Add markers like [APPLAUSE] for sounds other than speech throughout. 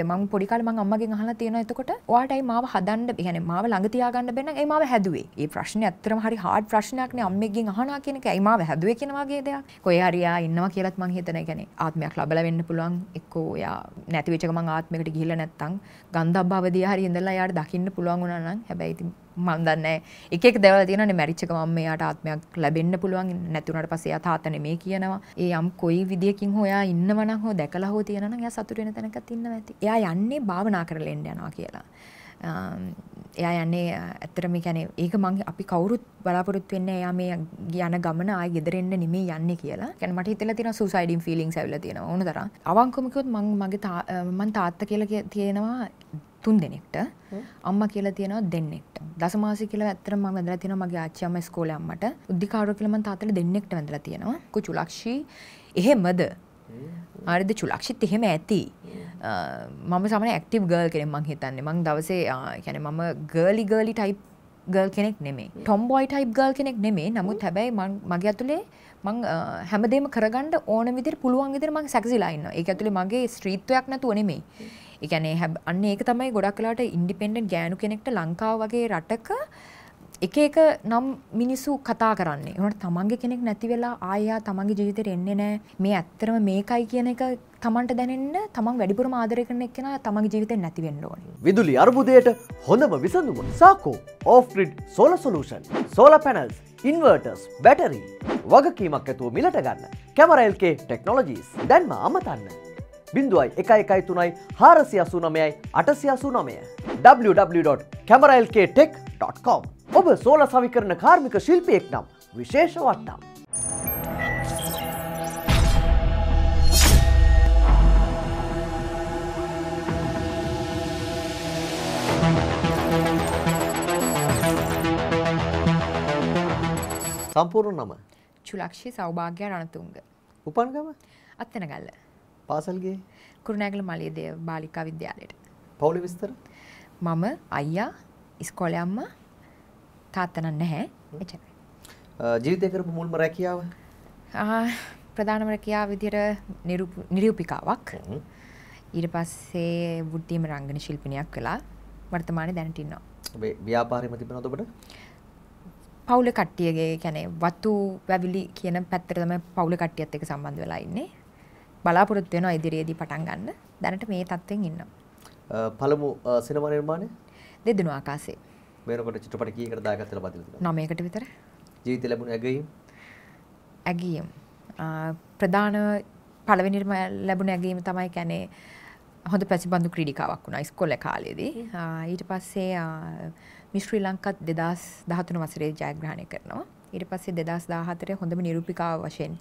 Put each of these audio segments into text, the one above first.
මං පොඩිකාල මං අම්මගෙන් අහලා තියෙනවා එතකොට ඔයාටයි මාව හදන්න يعني මාව ළඟ තියාගන්න බැන්නම් ඒ මාව හැදුවේ. ඒ ප්‍රශ්නේ ඇත්තටම හරි හાર્ඩ් ප්‍රශ්නයක්නේ අම්මෙක්ගෙන් අහනවා කියන එක. ඒ මාව හැදුවේ කියන වගේ දෙයක්. කොහේ හරි ආ ඉන්නවා කියලාත් මං හිතන يعني ආත්මයක් ලැබලා වෙන්න පුළුවන්. එක්කෝ එයා නැති වෙච්ච එක මං ආත්මයකට ගිහිල්ලා නැත්තම් ගන්ධබ්බවදී හරි ඉඳලා එයාට දකින්න පුළුවන් වුණා නම් හැබැයි ඉතින් මම දන්නේ එක එක දේවල් තියෙනවානේ මැරිච්ච එක මම එයාට ආත්මයක් ලැබෙන්න පුළුවන් නැතුණාට පස්සේ එයා තාත්තා නෙමේ කියනවා. ඒ යම් කොයි විදියකින් හෝ එයා ඉන්නවනම් හෝ දැකලා හෝ තියෙනවනම් එයා සතුට වෙන තැනකත් ඉන්නවා ඇති. එයා යන්නේ භාවනා කරලා එන්න යනවා කියලා. එයා යන්නේ ඇත්තටම කියන්නේ ඒක මං අපි කවුරුත් බලාපොරොත්තු වෙන්නේ එයා මේ යන ගමන ආයෙ ගෙදර එන්න නෙමෙයි යන්නේ කියලා. يعني මට හිතෙලා තියෙනවා සුසයිඩින් ෆීලිංග්ස් ඇවිල්ලා තියෙනවා ඕන තරම්. අවංකවම කිව්වොත් මං මගේ මං තාත්තා කියලා තියෙනවා තුන් දෙනෙක්ට අම්ම කියලා තියෙනවා දෙන්නෙක්ට දසමාසි කියලා ඇත්තට මම වැඳලා තියෙනවා මගේ ආච්චි අම්මා ඉස්කෝලේ අම්මට උද්ධිකාරෝ කියලා මම තාත්තට දෙන්නෙක්ට වැඳලා තියෙනවා කුචුලක්ෂි එහෙමද ආරිද චුලක්ෂිත් එහෙම ඇති මම සමන ඇක්ටිව් ගර්ල් කෙනෙක් මං හිතන්නේ මං දවසේ يعني මම ගර්ලි ගර්ලි ටයිප් ගර්ල් කෙනෙක් නෙමේ ටොම්බොයි ටයිප් ගර්ල් කෙනෙක් නෙමේ නමුත් හැබැයි මගේ ඇතුලේ මං හැමදේම කරගන්න ඕන විදිහට පුළුවන් විදිහට මං සැකසීලා ඉන්නවා ඒක ඇතුලේ මගේ ස්ත්‍රීත්වයක් නැතුව නෙමේ එකනේ හැ අන්න ඒක තමයි ගොඩක් කලාට ඉන්ඩිපෙන්ඩන් ගෑනු කෙනෙක්ට ලංකාව වගේ රටක එක එක නම් මිනිස්සු කතා කරන්නේ උනට තමන්ගේ කෙනෙක් නැති වෙලා ආයා තමන්ගේ ජීවිතයට එන්නේ නැහැ මේ ඇත්තටම මේකයි කියන එක තමන්ට දැනෙන්න තමන් වැඩිපුරම ආදරය කරන එක්කෙනා තමන්ගේ ජීවිතේ නැති වෙන්න ඕනේ විදුලි අර්බුදයට හොඳම විසඳුම සාකෝ off grid solar solution solar panels inverters battery වගකීමක් ඇතුව මිලට ගන්න කැමරල්කේ ටෙක්නොලජීස් දැන්ම අමතන්න බිඳුවයි එක එකයි තුනයි හාරසි අසුනමයයි අටසි අසුනමය www.කැමරල්කටෙක්.com ඔබ සෝල සවිකරන කාර්මික ශිල්පියෙක් නම් විශේෂ වට්ටම්. සම්පූර්ණ නම චුලක්ෂි සෞභාග්‍යයන් අනතුන්ග. උපන්ගම අත්තනගල්ල. පාසල්ගේ කුරුණෑගල මලියදේ බාලිකා විද්‍යාලයට. පවුලි විස්තර? මම අයියා ඉස්කෝලේ අම්මා තාත්තා නැහැ එච්චරයි. ජීවිතය කරපු මුල්ම රැකියාව? ප්‍රධානම රැකියාව විදිහට නිරූපිකාවක්. ඊට පස්සේ වෘත්තීයම රංගන ශිල්පිනියක් වෙලා වර්තමානයේ දැනට ඉන්නවා. ඔබේ ව්‍යාපාරෙම තිබුණාද ඔබට? පවුල කට්ටියගේ කියන්නේ වතු වැවිලි කියන පැත්තට තමයි පවුල කට්ටියත් එක්ක සම්බන්ධ වෙලා ඉන්නේ. බලාපොරොත්තු වෙනවා ඉදිරියේදී පටන් ගන්න. දැනට මේ තත්වෙන් ඉන්නවා. පළමු සිනමා නිර්මාණය දෙදෙනු ආකාශයේ. වෙනකොට චිත්‍රපට කීයකට දායකත්ව ලබා දෙලා තියෙනවා? 9කට විතර. ජීවිතය ලැබුණු ඇගීම්. ඇගීම්. ප්‍රධාන පළවෙනිම ලැබුණ ඇගීම තමයි කියන්නේ හොඳ පැසිබඳු ක්‍රීඩිකාවක් වුණා ඉස්කෝලේ කාලේදී. ඊට පස්සේ මිස් ශ්‍රී ලංකත් 2013 වසරේ ජයග්‍රහණය කරනවා. ඊට පස්සේ 2014 හොඳම නිරූපිකාව වශයෙන්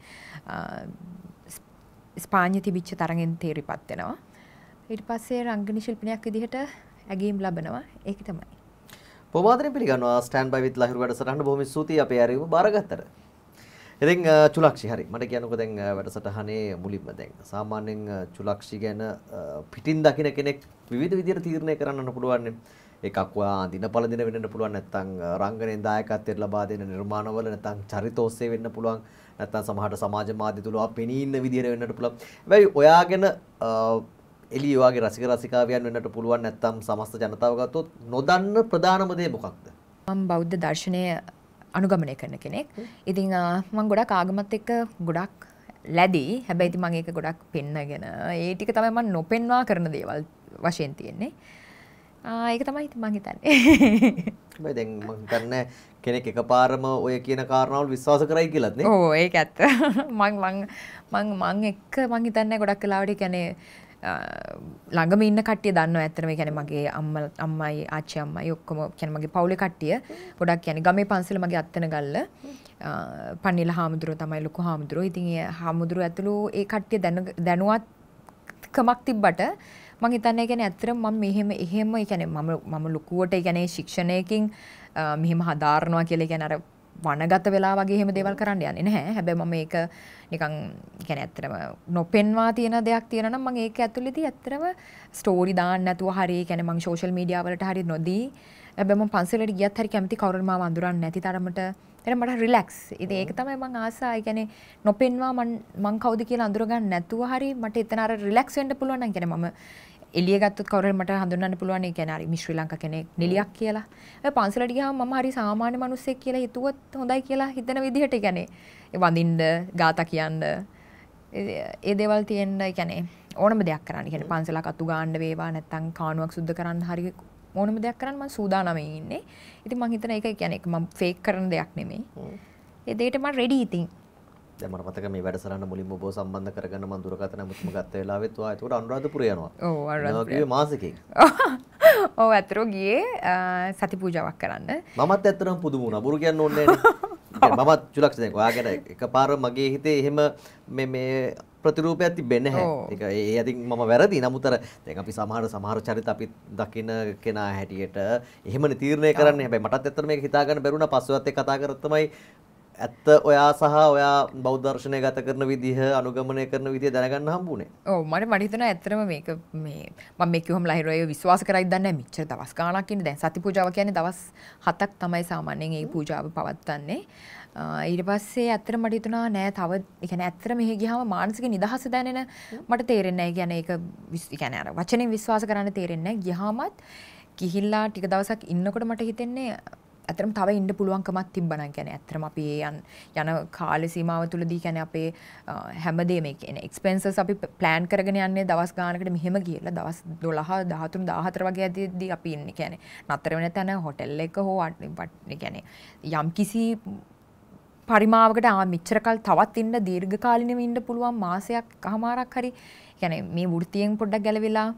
ස්පාන්‍ය තිබිච්ච තරගෙන් තේරිපත් වෙනවා. ඊට පස්සේ රංගන ශිල්පනයක් විදිහට ඇගීම් ලබනවා. ඒක තමයි. පොමාදරෙන් පිළිගන්නවා ස්ටෑන්ඩ් බයි විත් ලහිරු වැඩසටහන බොහොම ස්තුතියි අපේ ආරයව බාරගත්තට. ඉතින් චුලක්ෂි හරි මට කියනකො දැන් වැඩසටහනේ මුලින්ම දැන් සාමාන්‍යයෙන් චුලක්ෂි ගැන පිටින් දකින කෙනෙක් විවිධ විදිහට තීරණය කරන්න පුළුවන් නේ. එකක් ඔයා අඳින පළඳින වෙන්න පුළුවන් නැත්නම් රංගනයෙන් දායකත්වයට ලබා දෙන නිර්මාණවල නැත්නම් චරිතෝස්සේ වෙන්න පුළුවන් නැත්නම් සමහරට සමාජ මාධ්‍ය තුල පෙනී ඉන්න විදියට වෙන්නට පුළුවන්. හැබැයි ඔයාගෙන එළිය ඔයාගේ රසික රසිකාවියන් වෙන්නට පුළුවන් නැත්නම් සමස්ත ජනතාව ගත්තොත් නොදන්න ප්‍රධානම දේ මොකක්ද? මම බෞද්ධ දර්ශනය අනුගමනය කරන කෙනෙක්. ඉතින් මම ගොඩක් ආගමත් එක්ක ගොඩක් ලැබී හැබැයි ඉතින් මම ඒක ගොඩක් පෙන්නගෙන ඒ ටික තමයි මම නොපෙන්වා කරන දේවල් වශයෙන් තියෙන්නේ. ඒක තමයි මං හිතන්නේ. [LAUGHS] හැබැයි දැන් මං හිතන්නේ කෙනෙක් එකපාරම ඔය කියන කාරණාවල් විශ්වාස කරයි කියලාත් නේ. ඕ ඒක ඇත්ත. [LAUGHS] මං මං මං මං එක්ක මං හිතන්නේ ගොඩක් වෙලාවට කියන්නේ ළඟම ඉන්න කට්ටිය දන්නවා ඇත්තටම ඒ කියන්නේ මගේ අම්මා අම්මයි ආච්චි අම්මයි ඔක්කොම කියන්නේ මගේ පවුලේ කට්ටිය ගොඩක් කියන්නේ ගමේ පන්සල මගේ අත්තන ගල්ල පන්නිල හාමුදුරුව තමයි ලොකු හාමුදුරුව. ඉතින් ඒ හාමුදුරුව ඇතුළු ඒ කට්ටිය දැනුවත් කමක් තිබ්බට මං හිතන්නේ කියන්නේ ඇත්තටම මම මෙහෙම එහෙම කියන්නේ මම මම ලොකුවට කියන්නේ ශික්ෂණයකින් මෙහෙම හදාරනවා කියලා කියන්නේ අර වනගත වෙලා වගේ එහෙම දේවල් කරන්න යන්නේ නැහැ. හැබැයි මම මේක නිකන් කියන්නේ ඇත්තටම නොපෙන්වා තියෙන දෙයක් තියෙනවා නම් මම ඒක ඇතුළේදී ඇත්තටම ස්ටෝරි දාන්න නැතුව හරි කියන්නේ මම සෝෂල් මීඩියා වලට හරි නොදී හැබැයි මම පන්සලට ගියත් හරි කැමති කවුරුන් මාව අඳුරන්නේ නැති තරමට එතන මට රිලැක්ස්. ඉතින් ඒක තමයි මම ආසා. ඒ කියන්නේ නොපෙන්වා මං මං කවුද කියලා අඳුර ගන්න නැතුව හරි මට එතන අර රිලැක්ස් වෙන්න පුළුවන් නම් කියන්නේ මම එළිය ගත්තොත් කවුරුහරි මට හඳුන්වන්න පුළුවන් ඒ කියන්නේ හරි මිස් ශ්‍රී ලංකා කෙනෙක් නිලියක් කියලා. ඒ පන්සලට ගියාම මම හරි සාමාන්‍ය මිනිස්සෙක් කියලා හිතුවත් හොඳයි කියලා හිතන විදිහට ඒ කියන්නේ ඒ වඳින්න, ગાතා කියන්න ඒ දේවල් තියෙන්න ඒ කියන්නේ ඕනම දෙයක් කරන්න. ඒ කියන්නේ පන්සලක් අතු ගන්න වේවා නැත්නම් කාණුවක් සුද්ධ කරන්න හරි ඕනම දෙයක් කරන්න මම සූදානම් ඉන්නේ. ඉතින් මම හිතන එක ඒ කියන්නේ මම ෆේක් කරන දෙයක් නෙමෙයි. ඒ දෙයට මම රෙඩි ඉතින්. දැන් මම මතක මේ වැඩසටහන මුලින්ම ඔබ සම්බන්ධ කරගෙන මම දුරකථන මුතුම ගත්ත වෙලාවෙත් ඔයා ඒකට අනුරාධපුර යනවා. ඔව් අනුරාධපුර. මාසිකේ. [LAUGHS] ඔව් අතරෝ ගියේ සති පූජාවක් කරන්න. මමත් ඇත්තටම පුදුම වුණා. බුරු කියන්න ඕනේ නැහැ. [LAUGHS] මමත් චුලක්ෂ දැන් ඔයා ගැන එකපාර මගේ හිතේ එහෙම මේ මේ ප්‍රතිරූපයක් තිබෙන්නේ නැහැ. ඒක ඒ අතින් මම වැරදි. නමුත් අර දැන් අපි සමහර සමහර චරිත අපි දකින කෙනා හැටියට එහෙමනේ තීරණය කරන්නේ. හැබැයි මටත් ඇත්තට මේක හිතා ගන්න බැරුණා. පස්සෙවත් ඒ කතා කරත් තමයි ඇත්ත ඔයා සහ ඔයා බෞද්ධර්ශනය ගත කරන විදිහ අනුගමනය කරන විදිහ දැනගන්න හම්බුනේ. ඔව් මට මට හිතෙනවා ඇත්තටම මේක මේ මම මේ කිව්වම ලහිරෝය විශ්වාස කරයි දන්නේ නැහැ මෙච්චර දවස් ගාණක් ඉන්නේ දැන් සති පූජාව කියන්නේ දවස් 7ක් තමයි සාමාන්‍යයෙන් මේ පූජාව පවත්වන්නේ. ඊට පස්සේ ඇත්තට මට හිතුණා නෑ තව ඒ කියන්නේ ඇත්තට මෙහි ගියාම මානසික නිදහස දැනෙන මට තේරෙන්නේ නැහැ. ඒ කියන්නේ ඒක ඒ කියන්නේ අර වචනෙන් විශ්වාස කරන්න තේරෙන්නේ නැහැ. ගියාමත් ගිහිල්ලා ටික දවසක් ඉන්නකොට මට හිතෙන්නේ ඇතරම් තව ඉන්න පුළුවන්කමත් තිබ්බනම් කියන්නේ ඇත්තටම අපි යන යන කාල සීමාව තුලදී කියන්නේ අපේ හැමදේම කියන්නේ එක්ස්පෙන්සස් අපි ප්ලෑන් කරගෙන යන්නේ දවස් ගානකට මෙහෙම කියලා දවස් 12 13 14 වගේ ඇදීදී අපි ඉන්නේ කියන්නේ නතර වෙන තැන හොටෙල් එක හෝ කියන්නේ යම් කිසි පරිමාවකට ආ මෙච්චරකල් තවත් ඉන්න දීර්ඝකාලිනව ඉන්න පුළුවන් මාසයක් අහමාරක් හරි කියන්නේ මේ වෘත්තියෙන් පොඩ්ඩක් ගැලවිලා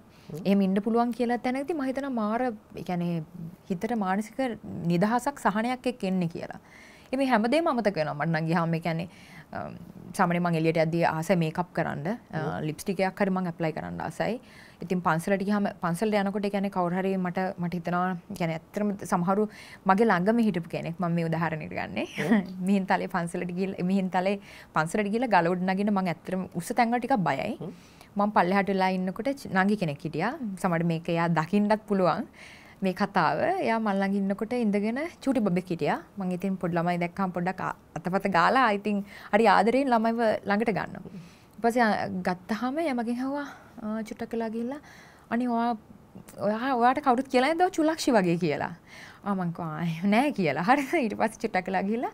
එහම ඉන්න පුළුවන් කියලා තැනැති මහිතන මාර එකැනේ හිතට මානසික නිදහසක් සහනයක් එක් එන්නේ කියලා. එම හැමදේ මතක වෙන මටනගේ හාම කැනෙ සමන මං එලියට ඇද ආස මේකප් කරන්න ලිප්ස්ටිකයක් හරිම ඇප්ලයි කරන්න ආසයි ඉතින් පන්සලට හම පන්සල් යනකොට ගැන කවරහර මට මට හිතනවා ගැන ඇත්තරම සමහරු මගේ ළඟම හිටපු කෙනෙක් මම උදාහරණයට ගන්නේ මිහින් තලේ පන්සලට ගිල් මිහින් තලේ පන්සලට ගිල ගලෝඩ් නගෙන මං ඇතරම උස තැන්ගටික බයයි මම පල්ලෙහාට වෙලා ඉන්නකොට නංගි කෙනෙක් හිටියා. සමහර මේක එයා දකින්නත් පුළුවන්. මේ කතාව එයා මල් ළඟ ඉන්නකොට ඉඳගෙන චූටි බබෙක් හිටියා. මම ඉතින් පොඩි ළමයි දැක්කම පොඩ්ඩක් අතපත ගාලා ඉතින් හරි ආදරෙන් ළමයිව ළඟට ගන්නවා. ඊට පස්සේ ගත්තාම යමගෙන් හවවා චුට්ටක් කළා ගිහිල්ලා අනේ ඔයා ඔයා ඔයාට කවුරුත් කියලා නේද චුලක්ෂි වගේ කියලා. ආ මං කිව්වා නෑ කියලා. හරි ඊට පස්සේ චුට්ටක් කළා ගිහිල්ලා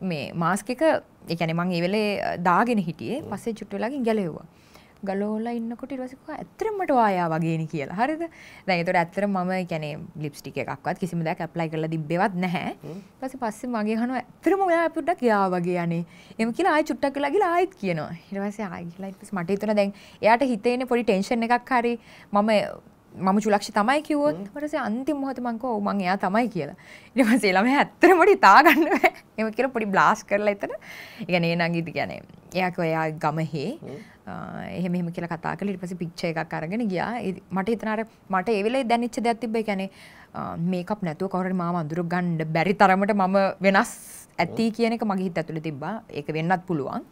මේ මාස්ක් එක ඒ කියන්නේ මං ඒ වෙලේ දාගෙන හිටියේ. පස්සේ චුට්ට වෙලාකින් ගැලෙව්වා. ගලෝලා ඉන්නකොට ඉරසික ඇතරමට වායා වගේනි කියලා හරිද දැන් ඒතොට ඇත්තර මම කැනේ ලිප්ස්ටික එකක්වත් කිසිම දෙයක් ඇප්ලයි කරලා තිබ්බෙවත් නැහැ ඊපස්සේ පස්සේ මගේ අහනවා ඇත්තරම ඔයා අපිට ගියා වගේ අනේ එම කියලා ආයි චුට්ටක් කියලා ගිහලා ආයිත් කියනවා ඊට පස්සේ ආයි කියලා ඊට පස්සේ මට හිතුණා දැන් එයාට හිතේනේ පොඩි ටෙන්ෂන් එකක් හරි මම මම චුලක්ෂි තමයි කිව්වොත් ඊට පස්සේ අන්තිම මොහොතේ මං කිව්වා ඔව් මං එයා තමයි කියලා. ඊට පස්සේ ළමයා ඇත්තටම හරි තාගන්න බෑ. එහෙම කියලා පොඩි බ්ලාස්ට් කරලා එතන. ඒ කියන්නේ නංගිද කියන්නේ එයා කිව්වා එයා ගමෙහි එහෙම එහෙම කියලා කතා කරලා ඊට පස්සේ පික්චර් එකක් අරගෙන ගියා. මට හිතන අර මට ඒ වෙලේ දැනෙච්ච දෙයක් තිබ්බා. ඒ කියන්නේ මේකප් නැතුව කවුරු හරි මාව අඳුර ගන්න බැරි තරමට මම වෙනස් ඇති කියන එක මගේ හිත ඇතුලේ තිබ්බා. ඒක වෙන්නත් පුළුවන්.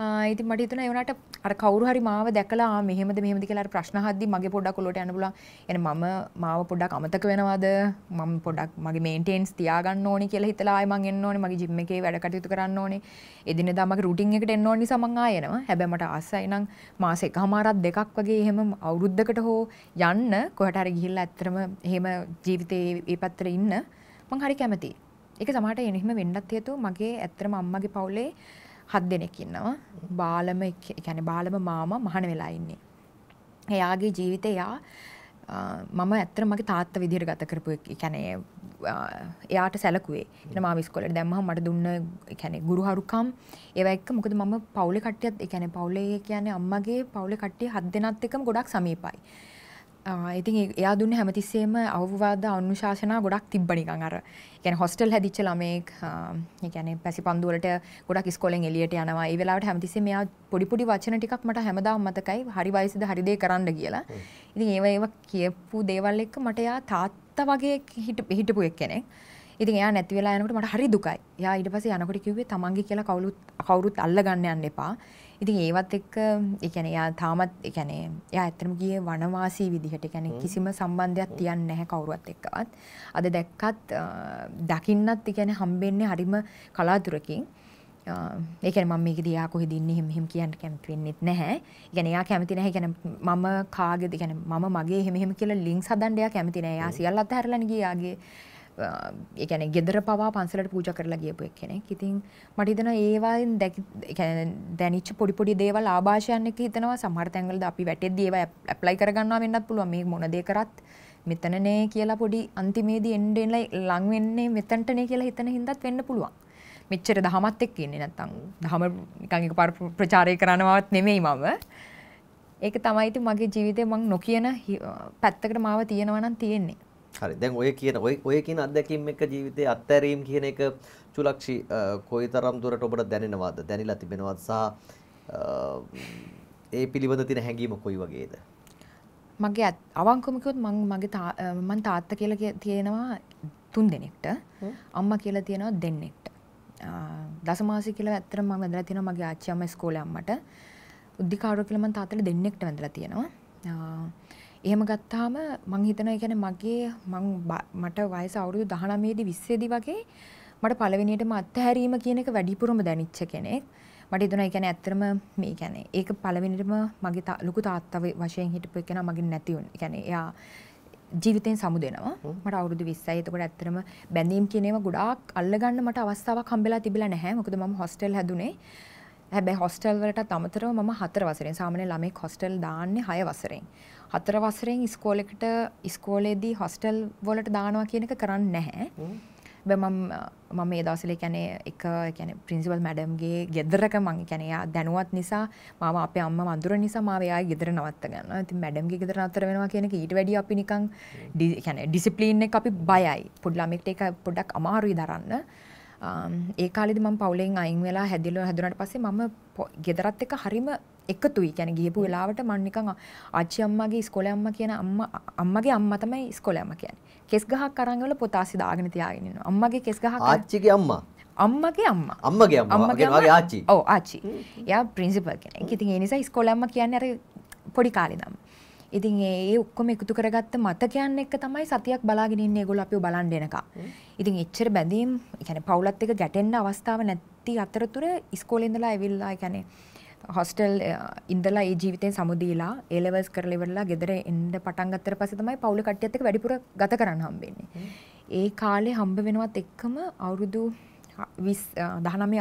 ඉති මටිතුන එවනට අර කවරු හරි මාව දැකලා මෙහෙමද මෙහෙමද කියලා ප්‍රශ්න හද්දි මගේ පොඩ්ඩක් ඔලුවට යන්න පුළුවන්. එන මම මාව පොඩ්ඩක් අමතක වෙනවද? මම පොඩ්ඩක් මගේ මේන්ටේන්ස් තියාගන්න ඕනි කියලා හිතලා ආයෙ මං එන්න ඕනේ. මගේ ජිම් එකේ වැඩ කටයුතු කරන්න ඕනේ. එදිනෙදා මගේ රූටින් එකට එන්න ඕනේ නිසා මං ආයෙ එනවා. හැබැයි මට ආසයි නම් මාස එකමාරක් දෙකක් වගේ එහෙම අවුරුද්දකට හෝ යන්න කොහට හරි ගිහිල්ලා ඇත්තටම එහෙම ජීවිතේ මේ පැත්තට ඉන්න මං හරි කැමතියි. ඒක සමහරට එහෙම වෙන්නත් හේතුව මගේ ඇත්තටම අම්මගේ පවුලේ හත් දෙනෙක් ඉන්නවා. බාලම يعني බාලම මාමා මහාන වෙලා ඉන්නේ. එයාගේ ජීවිතේ යා මම ඇත්තට මගේ තාත්තා විදිහට ගත කරපු يعني එයාට සැලකුවේ. එන මාව ඉස්කෝලේ දැම්මහම මට දුන්න يعني ගුරුහරුකම් ඒවා එක්ක මොකද මම පවුලේ කට්ටියත් يعني පවුලේ කියන්නේ අම්මගේ පවුලේ කට්ටිය හත් දෙනාත් එක්කම ගොඩක් සමීපයි. ඉතින් එයා දුන්න හැමතිස්සේම අවවාද අනුශාසනා ගොඩක් තිබ්බනිකං අර يعني හොස්ටල් හැදිච්ච ළමෙක් يعني පැසිපන්දු වලට ගොඩක් ඉස්කෝලෙන් එළියට යනවා ඒ වෙලාවට හැමතිස්සෙම එයා පොඩි පොඩි වචන ටිකක් මට හැමදාම මතකයි හරි වයසේද හරි දේ කරන්න කියලා ඉතින් ඒව ඒව කියපු දේවල් එක්ක මට එයා තාත්තා වගේ හිටපු එක්කෙනෙක් ඉතින් එයා නැති වෙලා යනකොට මට හරි දුකයි එයා ඊට පස්සේ යනකොට කිව්වේ තමන්ගේ කියලා කවුරුත් කවුරුත් අල්ලගන්න යන්න එපා ඉතින් ඒවත් එක්ක ඒ කියන්නේ යා තාමත් ඒ කියන්නේ යා ඇත්තටම ගියේ වනවාසී විදිහට ඒ කියන්නේ කිසිම සම්බන්ධයක් තියන්නේ නැහැ කවුරුවත් එක්කවත්. අද දැක්කත් දකින්නත් ඒ කියන්නේ හම්බෙන්නේ හරිම කලාතුරකින්. ඒ කියන්නේ මම මේකදී යා කොහෙද ඉන්නේ එහෙම එහෙම කියන්න කැමති වෙන්නෙත් නැහැ. ඒ කියන්නේ යා කැමති නැහැ. ඒ කියන්නේ මම කාගේද ඒ කියන්නේ මම මගේ එහෙම එහෙම කියලා ලින්ක්ස් හදන්න යා කැමති නැහැ. යා සියල්ල අතහැරලානේ ගියාගේ. ඒකැන ගෙදර පවා පන්සලට පූජ කරලා ගියපු එක් කෙනෙක් ඉතින් මටිතන ඒවායින් දැනිච් පොඩිපොඩි දේවල් ආභාෂයන්නක හිතනවා සමහර්තැන්ගලද අපි වැටෙද දේව ඇප්ලයි කරගන්නවා වෙන්නත් පුළුව මේ මොනදේ කරත් මෙතන නෑ කියලා පොඩි අන්තිමේදී එන්ඩෙන්ලයි ලංවෙන්නේ මෙතැන්ටනේ කියලා හිතන හිදත් වෙන්න පුළුවන් මෙච්චර දහමත් එක් කියන්නේ නැත්තං දහම නිකංගක පර ප්‍රචාරය කරනවත් නෙමෙයි මම ඒක තමයිති මගේ ජීවිතය මං නොකියන පැත්තකට මාව තියෙනවනම් තියෙන්නේ හරි දැන් ඔය කියන ඔය කියන අත්දැකීම් එක්ක ජීවිතයේ අත්හැරීම් කියන එක චුලක්ෂි කොයිතරම් දුරට ඔබට දැනෙනවද දැනিলা තිබෙනවද සහ ඒ පිළිබඳ තියෙන හැඟීම කොයි වගේද මගේ අවංකවම කිව්වොත් මම මගේ මම තාත්තා කියලා තියෙනවා තුන් දෙනෙක්ට අම්මා කියලා තියෙනවා දෙන්නෙක්ට දසමාසි කියලා ඇත්තටම මම වැඳලා තියෙනවා මගේ ආච්චි අම්මා ඉස්කෝලේ අම්මට උද්දිකාරෝ කියලා මම තාත්තලා දෙන්නෙක්ට වැඳලා තියෙනවා එහෙම ගත්තාම මං හිතනවා ඒ කියන්නේ මගේ මං මට වයස අවුරුදු 19 දී 20 දී වගේ මට පළවෙනියටම අත්හැරීම කියන එක වැඩිපුරම දැනෙච්ච කෙනෙක්. මට හිතුණා ඒ කියන්නේ ඇත්තටම මේ කියන්නේ ඒක පළවෙනියටම මගේ ලොකු තාත්තා වශයෙන් හිටපු කෙනා මගෙන් නැති වුණා. ඒ කියන්නේ එයා ජීවිතයෙන් සමුදෙනවා මට අවුරුදු 20යි එතකොට ඇත්තටම බැඳීම් කියන ඒවා ගොඩාක් අල්ලගන්න මට අවස්ථාවක් හම්බෙලා තිබිලා නැහැ මොකද මම හොස්ටල් හැදුනේ හැබැයි හොස්ටල් වලටත් අමතරව මම 4 වසරෙන් සාමාන්‍ය ළමෙක් හොස්ටල් දාන්නේ 6 වසරෙන් හතර වසරෙන් ඉස්කෝලෙකට ඉස්කෝලේදී හොස්ටල් වලට දානවා කියන එක කරන්න නැහැ. මම මේ දවසල කැනේ එක කැන පින්සිවල් මැඩම්ගේ ගෙදරක මං කැනයා දැනුවත් නිසා මම අප අම්ම වදුර නිසා මාවයා ගෙදර නවත්ත ගන්න ඇති මැඩම්ගේ ගෙදර අතර වෙනවා කියන ඊට වැඩි අපි නිකං ැන ඩිසිපලීන් එක අපි බයයි පුඩ්ලාමික්ට එක පොඩක් අමාරුයි දරන්න ඒ කාලෙද මම පවුලෙන් අයින් වෙලා හැදිලෝ හැදුනට පස්සේ මම ගෙදරත් එක හරිම එකතුයි කියන්නේ ගියපු වෙලාවට මම නිකන් ආච්චි අම්මාගේ ඉස්කෝලේ අම්මා කියන අම්මා අම්මගේ අම්මා තමයි ඉස්කෝලේ අම්මා කියන්නේ. කෙස් ගහක් අරන් වල පොතාසි දාගෙන තියාගෙන ඉන්නවා. අම්මගේ කෙස් ගහක් ආච්චිගේ අම්මා අම්මගේ අම්මා අම්මගේ අම්මා කියන්නේ ආච්චි. ඔව් ආච්චි. එයා ප්‍රින්සිපල් කෙනෙක්. ඉතින් ඒ නිසා ඉස්කෝලේ අම්මා කියන්නේ අර පොඩි කාලේ නම්. ඉතින් ඒ ඔක්කොම එකතු කරගත්ත මතකයන් එක්ක තමයි සතියක් බලාගෙන ඉන්නේ ඒගොල්ලෝ අපිව බලන් දෙනකම්. ඉතින් එච්චර බැඳීම් يعني පවුලත් එක්ක ගැටෙන්න අවස්ථාව නැති අතරතුර ඉස්කෝලේ ඉඳලා ඇවිල්ලා يعني හොස්ටල් eh, ඉඳලා ඒ ජීවිතයෙන් සමුදීලා ඒලවස් කරලිවරලා ගෙදර එන්ඩ පටන්ගත්තර පස තමයි පවුලි කට්ටියත්තක වැඩිපුර ගත කරන්න හම්බෙන්නේ. ඒ කාලේ හම්බ වෙනවත් එක්කම අවුරුදු දහනම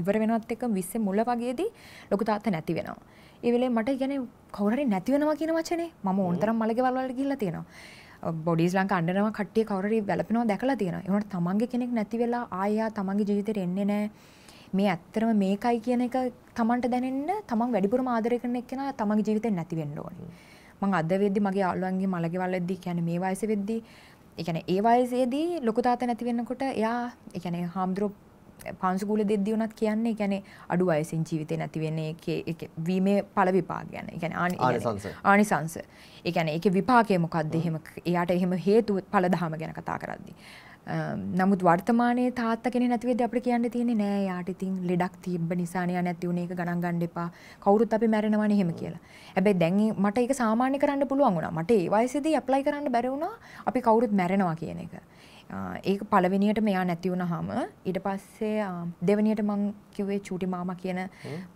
ඉවර වෙනත් එක විස්ස මුල වගේදී ලොකු තාත්ත නැති වෙනවා. ඒවෙලේ මට ගැන කවරරි නැති වෙනවා කියන වචනේ ම ඕන්තරම් මලගවල්වල ගිල්ල තියෙනවා. බොඩිස් ලංක අන්නනවා කට්ටිය කවරරි වැලපෙනවා දැකලා තියෙන එනට තමන්ගේ කෙනෙක් නැතිවෙලා ආයා තමන්ගේ ජීවිතයට එන්නේ නෑ මේ ඇත්තටම මේකයි කියන එක තමන්ට දැනෙන්න තමන් වැඩිපුරම ආදරය කරන එක්කෙනා තමන්ගේ ජීවිතේ නැති වෙන්න ඕනේ. මම අද වෙද්දි මගේ අලුවන්ගේ මලගෙවල් වෙද්දි කියන්නේ මේ වයස වෙද්දි ඒ කියන්නේ ඒ වයසේදී ලොකු තාත්තා නැති වෙනකොට එයා ඒ කියන්නේ හාමුදුරුවෝ පන්සුකූල දෙද්දී වුණත් කියන්නේ ඒ කියන්නේ අඩු වයසින් ජීවිතේ නැති වෙන එකේ වීමේ ඵල විපාක ගැන. ඒ කියන්නේ ආනිසංස. ඒ කියන්නේ ඒකේ විපාකය මොකද්ද? එහෙම එයාට එහෙම හේතු ඵල දහම ගැන කතා කරද්දී. නමුත් වර්තමානයේ තාත්තා කෙනෙක් නැති වෙද්දී අපිට කියන්න තියෙන්නේ නෑ යාට ඉතින් ලෙඩක් තිබ්බ නිසා නේ නැති වුණේ ඒක ගණන් ගන්න එපා. කවුරුත් අපි මැරෙනවානේ එහෙම කියලා. හැබැයි දැන් මට ඒක සාමාන්‍ය කරන්න පුළුවන් වුණා. මට ඒ වයසේදී ඇප්ලයි කරන්න බැරි වුණා අපි කවුරුත් මැරෙනවා කියන එක. ඒක පළවෙනියට මෙයා නැති වුණාම ඊට පස්සේ දෙවෙනියට මං කිව්වේ චූටි මාමා කියන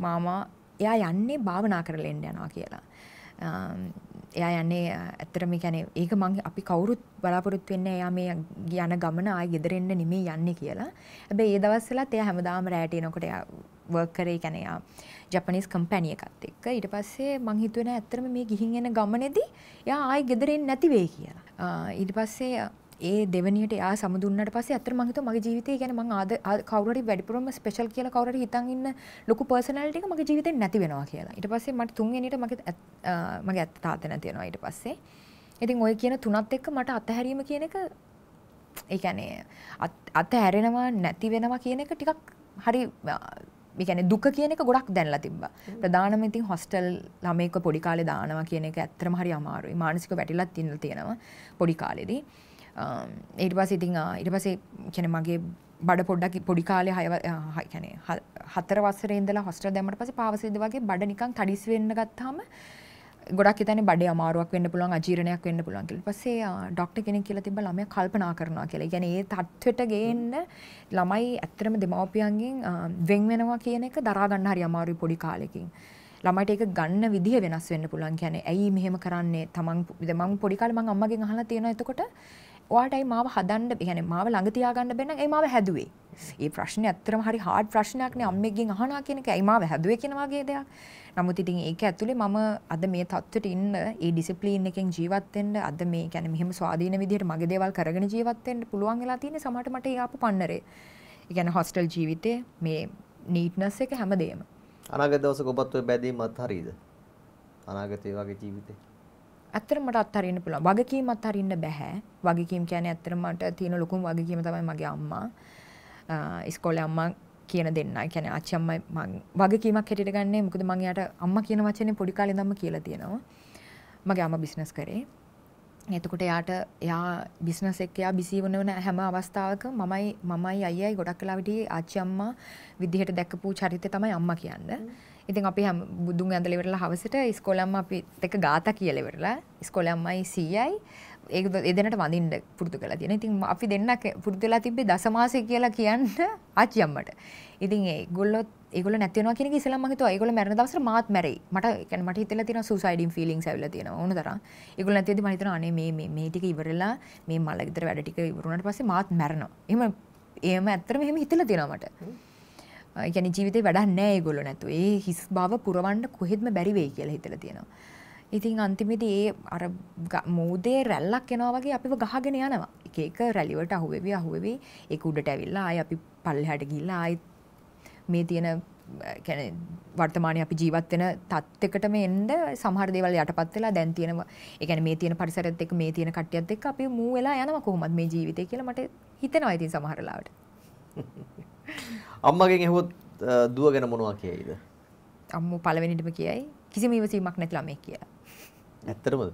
මාමා එයා යන්නේ භාවනා කරලා එන්න යනවා කියලා. එයා යන්නේ ඇත්තටම කියන්නේ ඒක මං අපි කවුරුත් බලාපොරොත්තු වෙන්නේ එයා මේ යන ගමන ආයෙ ගෙදර එන්න නෙමෙයි යන්නේ කියලා. හැබැයි ඒ දවස්වලත් එයා හැමදාම රැට එනකොට එයා වර්ක් කරේ කියන්නේ එයා ජපනිස් කම්පැනි එකත් එක්ක. ඊට පස්සේ මං හිතුවේ නෑ ඇත්තටම මේ ගිහින් එන ගමනේදී එයා ආයෙ ගෙදර එන්නේ නැති වෙයි කියලා. ඊට පස්සේ ඒ දෙවනියට යා සමුදුන්නට පස්සේ අතර මං හිතුවා මගේ ජීවිතේ කියන්නේ මං ආද කවුරු හරි වැඩිපුරම ස්පෙෂල් කියලා කවුරු හරි හිතන් ඉන්න ලොකු පර්සනැලිටි එක මගේ ජීවිතේ නැති වෙනවා කියලා. ඊට පස්සේ මට තුන්වෙනියට මගේ මගේ ඇත්ත තාත්තේ නැති වෙනවා ඊට පස්සේ. ඉතින් ওই කියන තුනත් එක්ක මට අතහැරීම කියන එක ඒ කියන්නේ අත හැරෙනවා නැති වෙනවා කියන එක ටිකක් හරි ඒ කියන්නේ දුක කියන එක ගොඩක් දැනලා තිබ්බා. ප්‍රධානම ඉතින් හොස්ටල් ළමයික පොඩි කාලේ දානවා කියන එක ඇත්තටම හරි අමාරුයි. මානසික වැටිලක් තියෙනවා පොඩි කාලේදී. ඒට um, පස් ඉතිං ඉට පසේ කැන මගේ බඩ පොඩ්ඩක් පොඩි කාලේ හය කැන හතර වස්සරේන්දල හොස්ට දැමට පස පාවසිද වගේ බඩ නිකං තඩිස් වෙන්න ගත්තාම ගොඩක් තන බඩ අමාරුවක් වන්න පුළුවන් ජීරණයක් වන්න පුළන්කිල් පසේ ඩක්ට කෙනෙ කියල තිබ ළමය කල්පනා කරනවා කියලා ගැන ඒ තත්වට ගේන්න ළමයි ඇත්තරම දෙමවපියන්ගෙන් වෙන් වෙනවා කියන එක දරාගන්න හරි අමාරු පොඩි කාලෙකින්. ළමට එක ගන්න විදිහ වෙනස් වෙන්න පුළුවන් කියන ඇයි මෙහෙම කරන්නේ තමන් දෙමං පොඩිකාල මං අම්මගෙන් අහලා තියෙනවා එතකොට ඔයාටයි මාව හදන්න يعني මාව ළඟ තියාගන්න බැන්න ඒ මාව හැදුවේ. ඒ ප්‍රශ්නේ ඇත්තටම හරි හાર્ඩ් ප්‍රශ්නයක් නේ අම්මෙක්ගෙන් අහනවා කියන එක ඒ මාව හැදුවේ කියන වගේ දෙයක්. නමුත් ඉතින් ඒක ඇතුලේ මම අද මේ තත්ත්වෙට ඉන්න ඒ ඩිසිප්ලින් එකෙන් ජීවත් වෙන්න අද මේ يعني මෙහෙම ස්වාධීන විදිහට මගේ දේවල් කරගෙන ජීවත් වෙන්න පුළුවන් වෙලා තියෙන්නේ සමහරට මට ඒ ආපු පන්නරේ. ඒ කියන්නේ හොස්ටල් ජීවිතේ මේ නීට්නස් එක හැමදේම. අනාගත දවසක ඔබත් ඔය බැඳීමත් හරියද? අනාගතේ වගේ ජීවිතේ ඇත්තටම මට අත්හරින්න පුළුවන්. වගකීම් අත්හරින්න බෑ. වගකීම් කියන්නේ ඇත්තටම මට තියෙන ලොකුම වගකීම තමයි මගේ අම්මා. ඉස්කෝලේ අම්මා කියන දෙන්න. ඒ කියන්නේ ආච්චි අම්මයි මම වගකීමක් හැටියට ගන්නෙ. මොකද මම එයාට අම්මා කියන වචනේ පොඩි කාලේ ඉඳන්ම කියලා තියෙනවා. මගේ අම්මා බිස්නස් කරේ. එතකොට එයාට එයා බිස්නස් එක්ක එයා බිසි වෙනවන හැම අවස්ථාවක මමයි මමයි අයියයි ගොඩක් වෙලාවට ආච්චි අම්මා විදිහට දැක්කපු චරිතය තමයි අම්මා කියන්නේ. ඉතින් අපි හැම බුදුන් ඇඳලා ඉවරලා හවසට ඉස්කෝලෙම අපි එක ගාථා කියලා ඉවරලා ඉස්කෝලෙම්මයි 100යි ඒක එදෙනට වඳින්න පුරුදු කරලා තියෙනවා. ඉතින් අපි දෙන්න පුරුදු වෙලා තිබ්බේ දසමාසෙ කියලා කියන්න [LAUGHS] ආච්චි අම්මට. ඉතින් ඒගොල්ලෝ ඒගොල්ලෝ නැති වෙනවා කියන එක ඉස්සෙල්ලා මම හිතුවා ඒගොල්ලෝ මැරෙන දවසට මාත් මැරෙයි. මට يعني මට හිතෙලා තියෙනවා සුසයිඩින් ෆීලිංග්ස් ඇවිල්ලා තියෙනවා ඕන තරම්. ඒගොල්ලෝ නැති වෙද්දි මම හිතනවා අනේ මේ මේ මේ ටික ඉවරලා මේ මල ගෙදර වැඩ ටික ඉවරුණාට පස්සේ මාත් මැරෙනවා. එහෙම එහෙම ඇත්තටම එහෙම හිතලා තියෙනවා මට. ගැන ජීවිතේ වැඩක් නෑ ඒගොල්ලෝ නැතු. ඒ හිස් බව පුරවන්න කොහෙත්ම බැරි වෙයි කියලා හිතලා තියෙනවා. ඉතින් අන්තිමේදී ඒ අර මෝදේ රැල්ලක් එනවා වගේ අපිව ගහගෙන යනවා. එක එක රැලිවලට අහුවෙවි අහුවෙවි ඒක උඩට ඇවිල්ලා ආයි අපි පල්ලෙහාට ගිහිල්ලා ආයි මේ තියෙන කැන වර්තමානය අපි ජීවත්වෙන තත්වකටම එන්ඩ සහර දෙවල් යටපත් වෙලා දැන් තියෙනවා එකන මේ තියෙන පරිසරත් එක මේ තියෙන කට්ටියත් එක් අපි මූ වෙලා යනම කොහොමත් මේ ජීවිතය කියලමට හිතනවා ඉතින් සමහරලාට [LAUGHS] අම්මගෙන් ඇහුවොත් දුව ගැන මොනවා කියයිද? අම්මෝ පළවෙනිටම කියයි කිසිම ඉවසීමක් නැති ළමෙක් කියලා. ඇත්තටමද?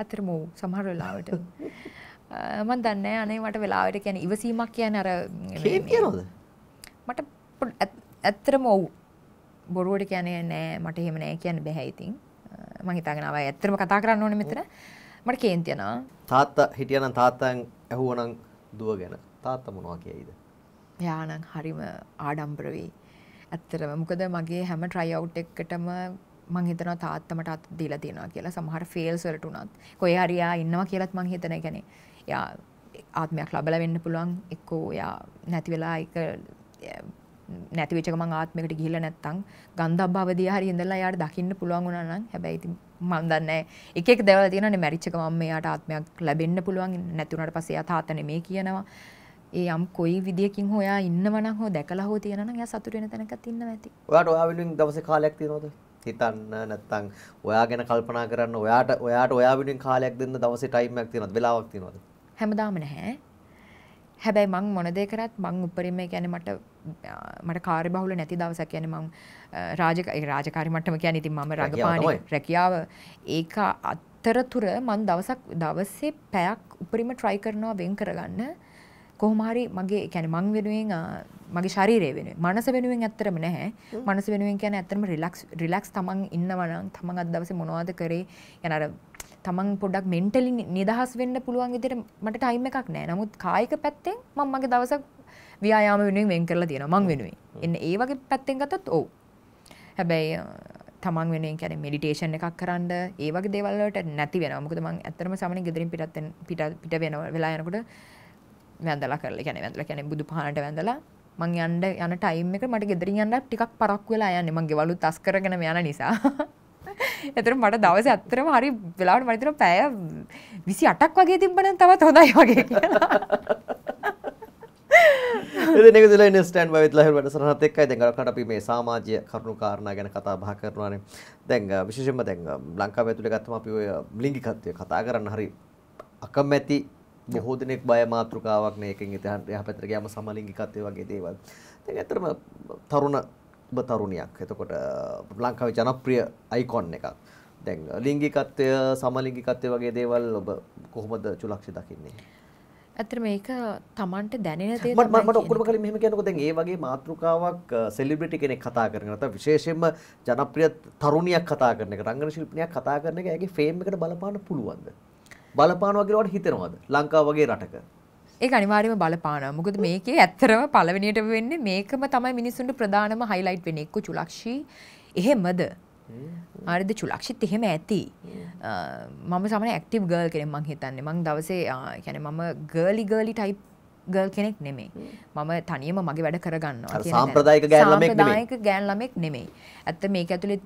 ඇත්තටම ඔව් සමහර වෙලාවට. මම දන්නේ නැහැ අනේ මට වෙලාවට කියන්නේ ඉවසීමක් කියන්නේ අර කියනවද? මට ඇත්තටම ඔව්. බොරුවට කියන්නේ නෑ මට එහෙම නෑ කියන්න බෑ ඉතින්. මම හිතාගෙන ආවා ඇත්තටම කතා කරන්න ඕනේ මෙතන. මට කේන්ති යනවා. තාත්තා හිටියනම් තාත්තාන් ඇහුවනම් දුව ගැන තාත්තා මොනවා කියයිද? එයානම් හරිම ආඩම්බර වෙයි. ඇත්තටම මොකද මගේ හැම try out එකකටම මං හිතනවා තාත්තා මට අත දීලා තියෙනවා කියලා සමහර ෆේල්ස් වලට උනත් කොහේ හරි යා ඉන්නවා කියලාත් මං හිතන يعني යා ආත්මයක් ලබලා වෙන්න පුළුවන් එක්කෝ යා නැති වෙලා ඒක නැති වෙච්ච ගමන් ආත්මයකට ගිහිල්ලා නැත්තම් ගන්ධබ්බ අවදිය හරි ඉඳලා යාට දකින්න පුළුවන් වුණා නම් හැබැයි ඉතින් මම දන්නේ එක එක දේවල් තියෙනවානේ මැරිච්ච ගමන් මෙයාට ආත්මයක් ලැබෙන්න පුළුවන් නැති උනාට පස්සේ යා තාත්තා නෙමෙයි කියනවා ඒ යම් කොයි විදියකින් හොයා ඉන්නවනම් හෝ දැකලා හෝ තියෙනවනම් එයා සතුට වෙන තැනකත් ඉන්නවා ඇති. ඔයාට ඔයා වෙනුවෙන් දවසේ කාලයක් තියෙනවද? හිතන්න නැත්තම් ඔයා ගැන කල්පනා කරන්න ඔයාට ඔයාට ඔයා වෙනුවෙන් කාලයක් දෙන්න දවසේ ටයිම් එකක් තියෙනවද? වෙලාවක් තියෙනවද? හැමදාම නැහැ. හැබැයි මං මොන දේ කරත් මං උපරිම කියන්නේ මට මට කාර්යබහුල නැති දවසක් කියන්නේ මං රාජ රාජකාරී මට්ටම කියන්නේ ඉතින් මම රඟපාන රැකියාව ඒක අතරතුර මං දවසක් දවසේ පැයක් උපරිම try කරනවා වෙන් කරගන්න. කොහොමහරි මගේ කියන්නේ මං වෙනුවෙන් මගේ ශරීරය වෙනුවෙන් මනස වෙනුවෙන් ඇත්තරම නැහැ. මනස වෙනුවෙන් කියන්නේ ඇත්තරම රිලැක්ස් රිලැක්ස් තමන් ඉන්නවා නම් තමන් අද දවසේ මොනවද කරේ යන අර තමන් පොඩක් මෙන්ටලි නිදහස් වෙන්න පුළුවන් විදිහට මට ටයිම් එකක් නෑ. නමුත් කායික පැත්තෙන් මම මගේ දවසක් ව්‍යායාම වෙනුවෙන් වෙන් කරලා තියෙනවා මං වෙනුවෙන්. එන්න ඒ වගේ පැත්තෙන් ගත්තත් ඔව්. හැබැයි තමන් වෙනුවෙන් කියන්නේ මෙඩිටේෂන් එකක් කරන්න ඒ වගේ දේවල් වලට නැති වෙනවා. මොකද මං ඇත්තටම සමහරවිට ගෙදරින් පිටත් පිට පිට වෙනවා වෙලා යනකොට වැඳලා කරලා කියන්නේ වැඳලා කියන්නේ බුදු පහනට වැඳලා මං යන්න යන ටයිම් එක මට ගෙදරින් යන්න ටිකක් පරක්කු වෙලා යන්නේ මං ගෙවලුත් අස් කරගෙන යන නිසා. [LAUGHS] එතර මට දවසේ ඇත්තටම හරි වෙලාවට මට හිතෙනවා පැය 28ක් වගේ තිබ්බනම් තවත් හොඳයි වගේ කියලා. [LAUGHS] ඉතින් ඒක දිලා ඉන්නේ ස්ටෑන්ඩ් බයි විත්ලා හිරුවට සරහත් එක්කයි දැන් අරකට අපි මේ සමාජීය කරුණු කාරණා ගැන කතා බහ කරනවානේ. දැන් විශේෂයෙන්ම දැන් ලංකාව ඇතුලේ ගත්තම අපි ඔය ලිංගිකත්වය කතා කරන්න හරි අකමැති බොහෝ දෙනෙක් බය මාතෘකාවක් නේ එකෙන් ඉතහට යහපැතට ගියාම සමලිංගිකත්වය වගේ දේවල්. දැන් ඇත්තටම තරුණ ඔබ තරුණියක්. එතකොට ලංකාවේ ජනප්‍රිය අයිකොන් එකක්. දැන් ලිංගිකත්වය සමලිංගිකත්වය වගේ දේවල් ඔබ කොහොමද චුලක්ෂි දකින්නේ? ඇත්තට මේක Tamanට දැනෙන දේ මට මට ඔක්කොම කලින් මෙහෙම කියනකො දැන් ඒ වගේ මාතෘකාවක් සෙලිබ්‍රිටි කෙනෙක් කතා කරන නැත්නම් විශේෂයෙන්ම ජනප්‍රිය තරුණියක් කතා කරන එක රංගන ශිල්පිනියක් කතා කරන එක ඇගේ ෆේම් එකට බලපාන්න පුළුවන්ද? බලපානවා කියලාට හිතෙනවද ලංකාව වගේ රටක? ඒක අනිවාර්යයෙන්ම බලපානවා. මොකද මේකේ ඇත්තරම පළවෙනියට වෙන්නේ මේකම තමයි මිනිසුන්ට ප්‍රධානම හයිලයිට් වෙන්නේ. එක්ක චුලක්ෂි එහෙමද? ආරිද චුලක්ෂිත් එහෙම ඇති. මම සමහර ඇක්ටිව් ගර්ල් කෙනෙක් මං හිතන්නේ. මං දවසේ يعني මම ගර්ලි ගර්ලි ටයිප් ගල් කෙනෙක් නෙමේ මම තනියම මගේ වැඩ කරගන්න සාම්ප්‍රදායක ගෑල්ලමෙක් ගෑන්ලමෙක් නෙමේ ඇත්ත මේ ඇතුළෙ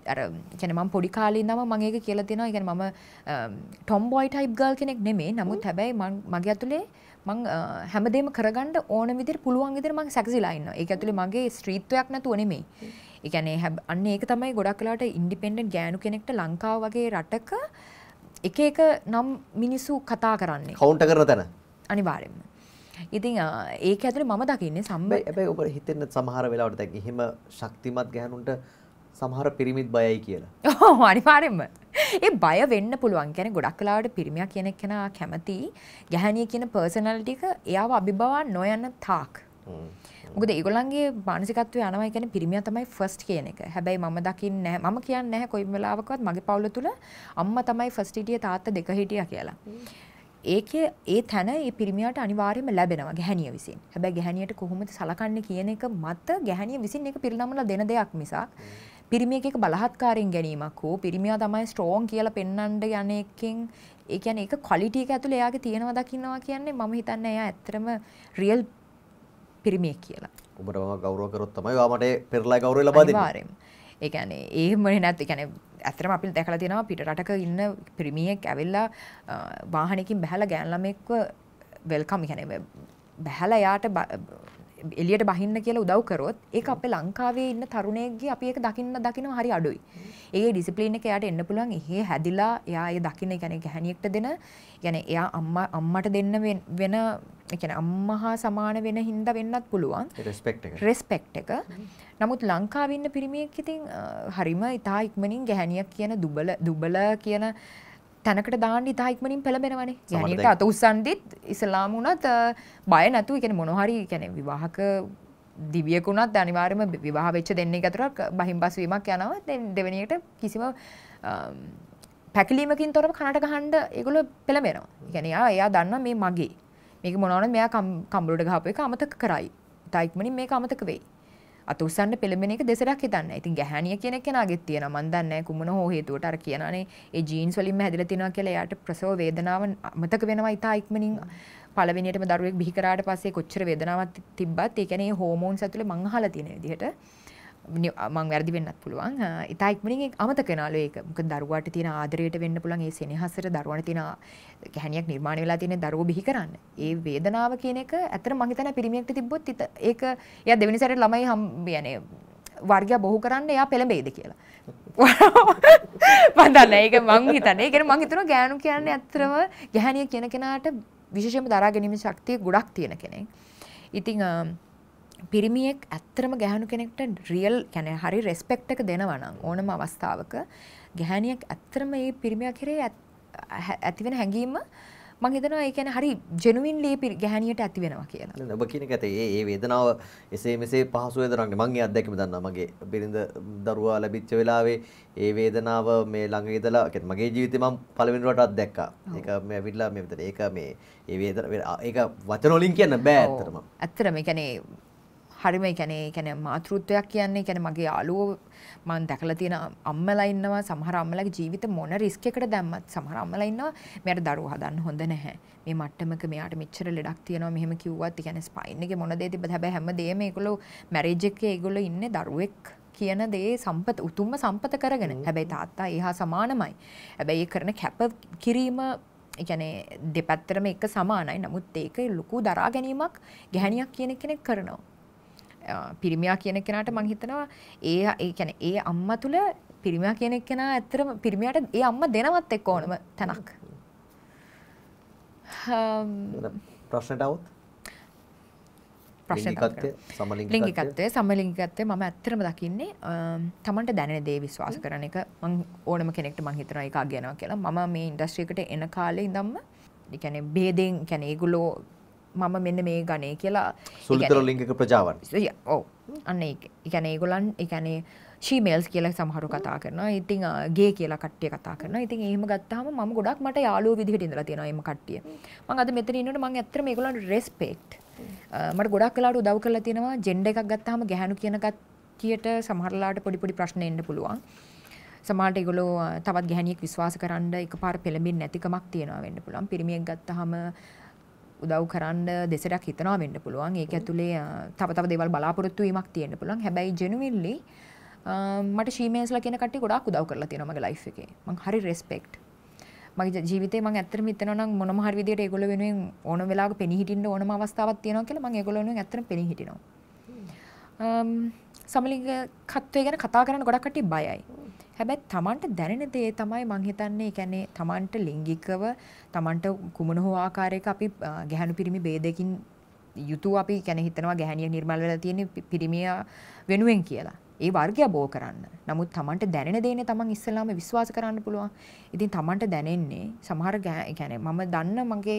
කැනම පොඩි කාලින් දම මගේක කියලතිනවා ගැන මම ටොම්බොයි ටයිප් ගල් කෙනෙක් නෙමේ නමුත් හැබැයි මගේ ඇතුළේ මං හැමදේම කරගන්න ඕන විදිර පුළුවන් විදිර මං සැක්සිලායින්න ඒ ඇතුළේ මගේ ස්ත්‍රීත්වයක් නැතුව නෙමේ එකනේ හැබ අන්න ඒක තමයි ගොඩක් කලාට ඉන්ඩිපෙන්ඩන්ට් ගෑනු කෙනෙක්ට ලංකාව වගේ රටක එක එක නම් මිනිස්සු කතා කරන්නේ කවුන්ට කරන තැන අනිවාරෙන්ම ඉතින් ඒක ඇතුලේ මම දකින්නේ සම්බ හැබැයි ඔබ හිතෙන්න සමහර වෙලාවට දැන් එහෙම ශක්තිමත් ගැහණුන්ට සමහර පිරිමිත් බයයි කියලා. ඔව් අනිවාර්යෙන්ම. ඒ බය වෙන්න පුළුවන්. කියන්නේ ගොඩක් කලාවට පිරිමියා කියන කෙනා කැමති ගැහණිය කියන පර්සනැලිටි එක එයාව අභිබවා නොයන තාක්. මොකද ඒගොල්ලන්ගේ මානසිකත්වය යනවා කියන්නේ පිරිමියා තමයි ෆස්ට් කියන එක. හැබැයි මම දකින්නේ නැහැ. මම කියන්නේ නැහැ කොයි වෙලාවකවත් මගේ පවුල තුල අම්මා තමයි ෆස්ට් හිටියේ තාත්තා දෙක හිටියා කියලා. ඒක ඒ තැන ඒ පිරිමියට අනිවාර්යයෙන්ම ලැබෙනවා ගැහණිය විසින්. හැබැයි ගැහණියට කොහොමද සලකන්නේ කියන එක මත ගැහණිය විසින් ඒක පිරිනමලා දෙන දෙයක් මිසක් පිරිමියෙක් එක බලහත්කාරයෙන් ගැනීමක් හෝ පිරිමියා තමයි ස්ට්‍රෝං කියලා පෙන්වන්න යන එකෙන් ඒ කියන්නේ ඒක ක්වලිටි එක ඇතුලේ එයාගේ තියෙනවා දකින්නවා කියන්නේ මම හිතන්නේ එයා ඇත්තටම රියල් පිරිමියෙක් කියලා. ඔබට මම ගෞරව කරොත් තමයි ඔයා මට පෙරලා ගෞරවය ලබා දෙන්නේ. අනිවාර්යෙන්ම. ඒ කියන්නේ එහෙම නැත් ඒ කියන්නේ ඇතරම අපි දැකලා තියෙනවා පිට රටක ඉන්න පිරිමියෙක් ඇවිල්ලා වාහනකින් බැහැලා ගෑන්ලමෙක්ව වෙල්කම් කියන්නේ බැහැලා යාට එලියට බහින්න කියලා උදව් කරොත් ඒක අපේ ලංකාවේ ඉන්න තරුණයෙක්ගේ අපි ඒක දකින්න දකින්න හරි අඩුයි. ඒ ඩිසිප්ලින් එක එයාට එන්න පුළුවන් එහෙ හැදිලා එයා ඒ දකින්න කියන්නේ ගැහණියෙක්ට දෙන කියන්නේ එයා අම්මා අම්මට දෙන්න වෙන කියන්නේ අම්මා සමාන වෙන හින්දා වෙන්නත් පුළුවන්. රෙස්පෙක්ට් එක. රෙස්පෙක්ට් එක. නමුත් ලංකාවේ ඉන්න පිරිමියෙක් ඉතින් හරිම ඉතා ඉක්මනින් ගැහණියක් කියන දුබල දුබල කියන තැනකට දාන්න ඉතා ඉක්මනින් පෙළඹෙනවනේ. ගැහණියට අත උස්සන්දිත් ඉස්ලාම් වුණත් බය නැතුව කියන්නේ මොන හරි කියන්නේ විවාහක දිවියකුණත් අනිවාර්යයෙන්ම විවාහ වෙච්ච දෙන්නේ අතරක් බහිම්බස් වීමක් යනවා. දැන් දෙවෙනියට කිසිම පැකිලීමකින් තොරව කනට ගහන්න ඒගොල්ලෝ පෙළඹෙනවා. කියන්නේ එයා දන්නවා මේ මගේ. මේක මොනවද මෙයා කම්බලට ගහපු එක අමතක කරයි. ඉතා ඉක්මනින් මේක අමතක වෙයි. අතුස්සන්න පෙළඹෙන එක දෙසරක් හිතන්න. ඉතින් ගැහණිය කියන කෙනාගෙත් තියෙනවා. මන් දන්නේ කුමන හෝ හේතුවට අර කියනනේ ඒ ජීන්ස් වලින්ම හැදිලා තිනවා කියලා එයාට ප්‍රසව වේදනාව අමතක වෙනවා ඉතා ඉක්මනින්. පළවෙනියටම දරුවෙක් බිහි කරාට පස්සේ කොච්චර වේදනාවක් තිබ්බත් ඒ කියන්නේ හෝමෝන්ස් ඇතුලේ මං අහලා තියෙන විදිහට මං වැරදි වෙන්නත් පුළුවන් ඉතා ඉක්මනින් අමතක වෙනාලු ඒක මොකද දරුවාට තියෙන ආදරයට වෙන්න පුළුවන් ඒ සෙනෙහසට දරුවාට තියෙන ගැහණියක් නිර්මාණය වෙලා තියෙන දරුවෝ බිහි කරන්න. ඒ වේදනාව කියන එක ඇත්තට මං හිතන්නේ පිරිමියෙක්ට තිබ්බොත් ඒක එයා දෙවෙනි සැරේ ළමයි හම් يعني වර්ගය බොහෝ කරන්න එයා පෙළඹෙයිද කියලා. මන් දන්නේ ඒක මං හිතන්නේ. ඒ කියන්නේ මං හිතනවා ගෑනු කියන්නේ ඇත්තම ගැහණිය කියන කෙනාට විශේෂයෙන්ම දරා ගැනීමේ ශක්තිය ගොඩක් තියෙන කෙනෙක්. ඉතින් පිරිමියෙක් ඇත්තරම ගැහණු කෙනෙක්ට රියල් කැන හරි රෙස්පෙක්ට් එක දෙනවනම් ඕනම අවස්ථාවක ගැහණියක් ඇත්තරම ඒ පිරිමියා කෙරේ ඇතිවෙන හැඟීම මං හිතනවා ඒ කියන්නේ හරි ජෙනුවින් ලී ගැහණියට ඇති වෙනවා කියලා. ඔබ කියන කතේ ඒ ඒ වේදනාව එසේ මෙසේ පහසු වේදනාවක් නෙමෙයි. මං ඒ අත්දැකීම දන්නවා. මගේ බිරිඳ දරුවා ලැබිච්ච වෙලාවේ ඒ වේදනාව මේ ළඟ ඉඳලා කියන්නේ මගේ ජීවිතේ මං පළවෙනි වරට අත්දැක්කා. ඒක මේ ඇවිල්ලා මේ විතර ඒක මේ ඒ වේදනාව ඒක වචන වලින් කියන්න බෑ ඇත්තටම. ඇත්තටම ඒ කියන්නේ හරිම කැනේ කැන මාතෘත්වයක් කියන්නේ කැන මගේ අලුව මන් දැකල තියෙන අම්මලා ඉන්නවා සමහර අම්මලගේ ජීවිත මොන රිස්ක් එකට දැම්මත් සමහර අම්මලා ඉන්නවා මෙයාට දරුවා හදන්න හොඳ නැහැ මේ මට්ටමක මෙයාට මෙච්චර ලෙඩක් තියෙනවා මෙහෙම කිව්වත් ඒ කියන්නේ ස්පයින් එකේ මොන දේ තිබ්බද හැබැයි හැමදේම ඒගොල්ලෝ මැරේජ් එකේ ඒගොල්ලෝ ඉන්නේ දරුවෙක් කියන දේ සම්පත උතුම්ම සම්පත කරගෙන හැබැයි තාත්තා ඒහා සමානමයි. හැබැයි ඒ කරන කැප කිරීම يعني දෙපැත්තටම එක සමානයි. නමුත් ඒක ලොකු දරා ගැනීමක් ගැහණියක් කියන කෙනෙක් කරනවා. පිරිමියා කියන කෙනාට මං හිතනවා ඒ ඒ කියන්නේ ඒ අම්මා තුල පිරිමියා කියන කෙනා ඇත්තටම පිරිමියාට ඒ අම්මා දෙනවත් එක්ක ඕනම තැනක්. ප්‍රශ්නට આવුත් ලිංගිකත්වය සමලිංගිකත්වය මම ඇත්තරම දකින්නේ තමන්ට දැනෙන දේ විශ්වාස කරන එක මං ඕනම කෙනෙක්ට මං හිතන එකක් ගැනවා කියලා මම මේ ඉන්ඩස්ට්‍රියකට එන කාලේ ඉඳම්ම කියන්නේ බේදෙන් කියන්නේ ඒගොල්ලෝ මම මෙන්න මේ ගණේ කියලා සුළුතර ලිංගික ප්‍රජාවන්. ඔව්. අන්න ඒ කියන්නේ ඒගොල්ලන් ඒ කියන්නේ ශීමේල්ස් කියලා සමහරු කතා කරනවා. ඉතින් ගේ කියලා කට්ටිය කතා කරනවා. ඉතින් එහෙම ගත්තාම මම ගොඩක් මට යාළුවෝ විදිහට ඉඳලා තියෙනවා එම කට්ටිය. මම අද මෙතන ඉන්නකොට මම ඇත්තටම ඒගොල්ලන්ට රෙස්පෙක්ට් මට ගොඩක් වෙලාවට උදව් කරලා තියෙනවා. ජෙන්ඩර් එකක් ගත්තාම ගැහණු කියන කට්ටියට සමහරලාට පොඩි පොඩි ප්‍රශ්න එන්න පුළුවන්. සමහරට ඒගොල්ලෝ තවත් ගැහණියෙක් විශ්වාස කරන්න එකපාර පෙළඹෙන්නේ නැතිකමක් තියෙනවා වෙන්න පුළුවන්. පිරිමියෙක් ගත්තාම උදව් කරන්න දෙසටක් හිතනවා වෙන්න පුළුවන් ඒක ඇතුළේ තවතව දෙවල් බලාපොරොත්තු වීමක් තියෙන්න පුළුවන් හැබැයි ජනුවිල්ලි මට ශීමේස්ලා කියන කට්ටිය ගොඩාක් උදව් කරලා තියෙනවා මගේ ලයිෆ් එකේ මං හරි රෙස්පෙක්ට් මගේ ජීවිතේ මං ඇත්තටම හිතනවා නම් මොනම හරි විදියට ඒගොල්ලෝ වෙනුවෙන් ඕන වෙලාවක පෙනී හිටින්න ඕනම අවස්ථාවක් තියෙනවා කියලා මං ඒගොල්ලෝ වෙනුවෙන් ඇත්තටම පෙනී හිටිනවා සමලිංගිකත්වය ගැන කතා කරන්න ගොඩක් කට්ටිය බයයි හැබැයි Tamanට දැනෙන දේ තමයි මං හිතන්නේ කියන්නේ Tamanට ලිංගිකව Tamanට කුමන හෝ ආකාරයක අපි ගැහණු පිරිමි ભેදයකින් යුතු අපි කියන්නේ හිතනවා ගැහණිය නිර්මල් වෙලා තියෙන පිරිමියා වෙනුවෙන් කියලා. ඒ වර්ගය බෝ කරන්න. නමුත් Tamanට දැනෙන දේනේ Taman ඉස්සෙල්ලාම විශ්වාස කරන්න පුළුවන්. ඉතින් Tamanට දැනෙන්නේ සමහර يعني මම දන්න මගේ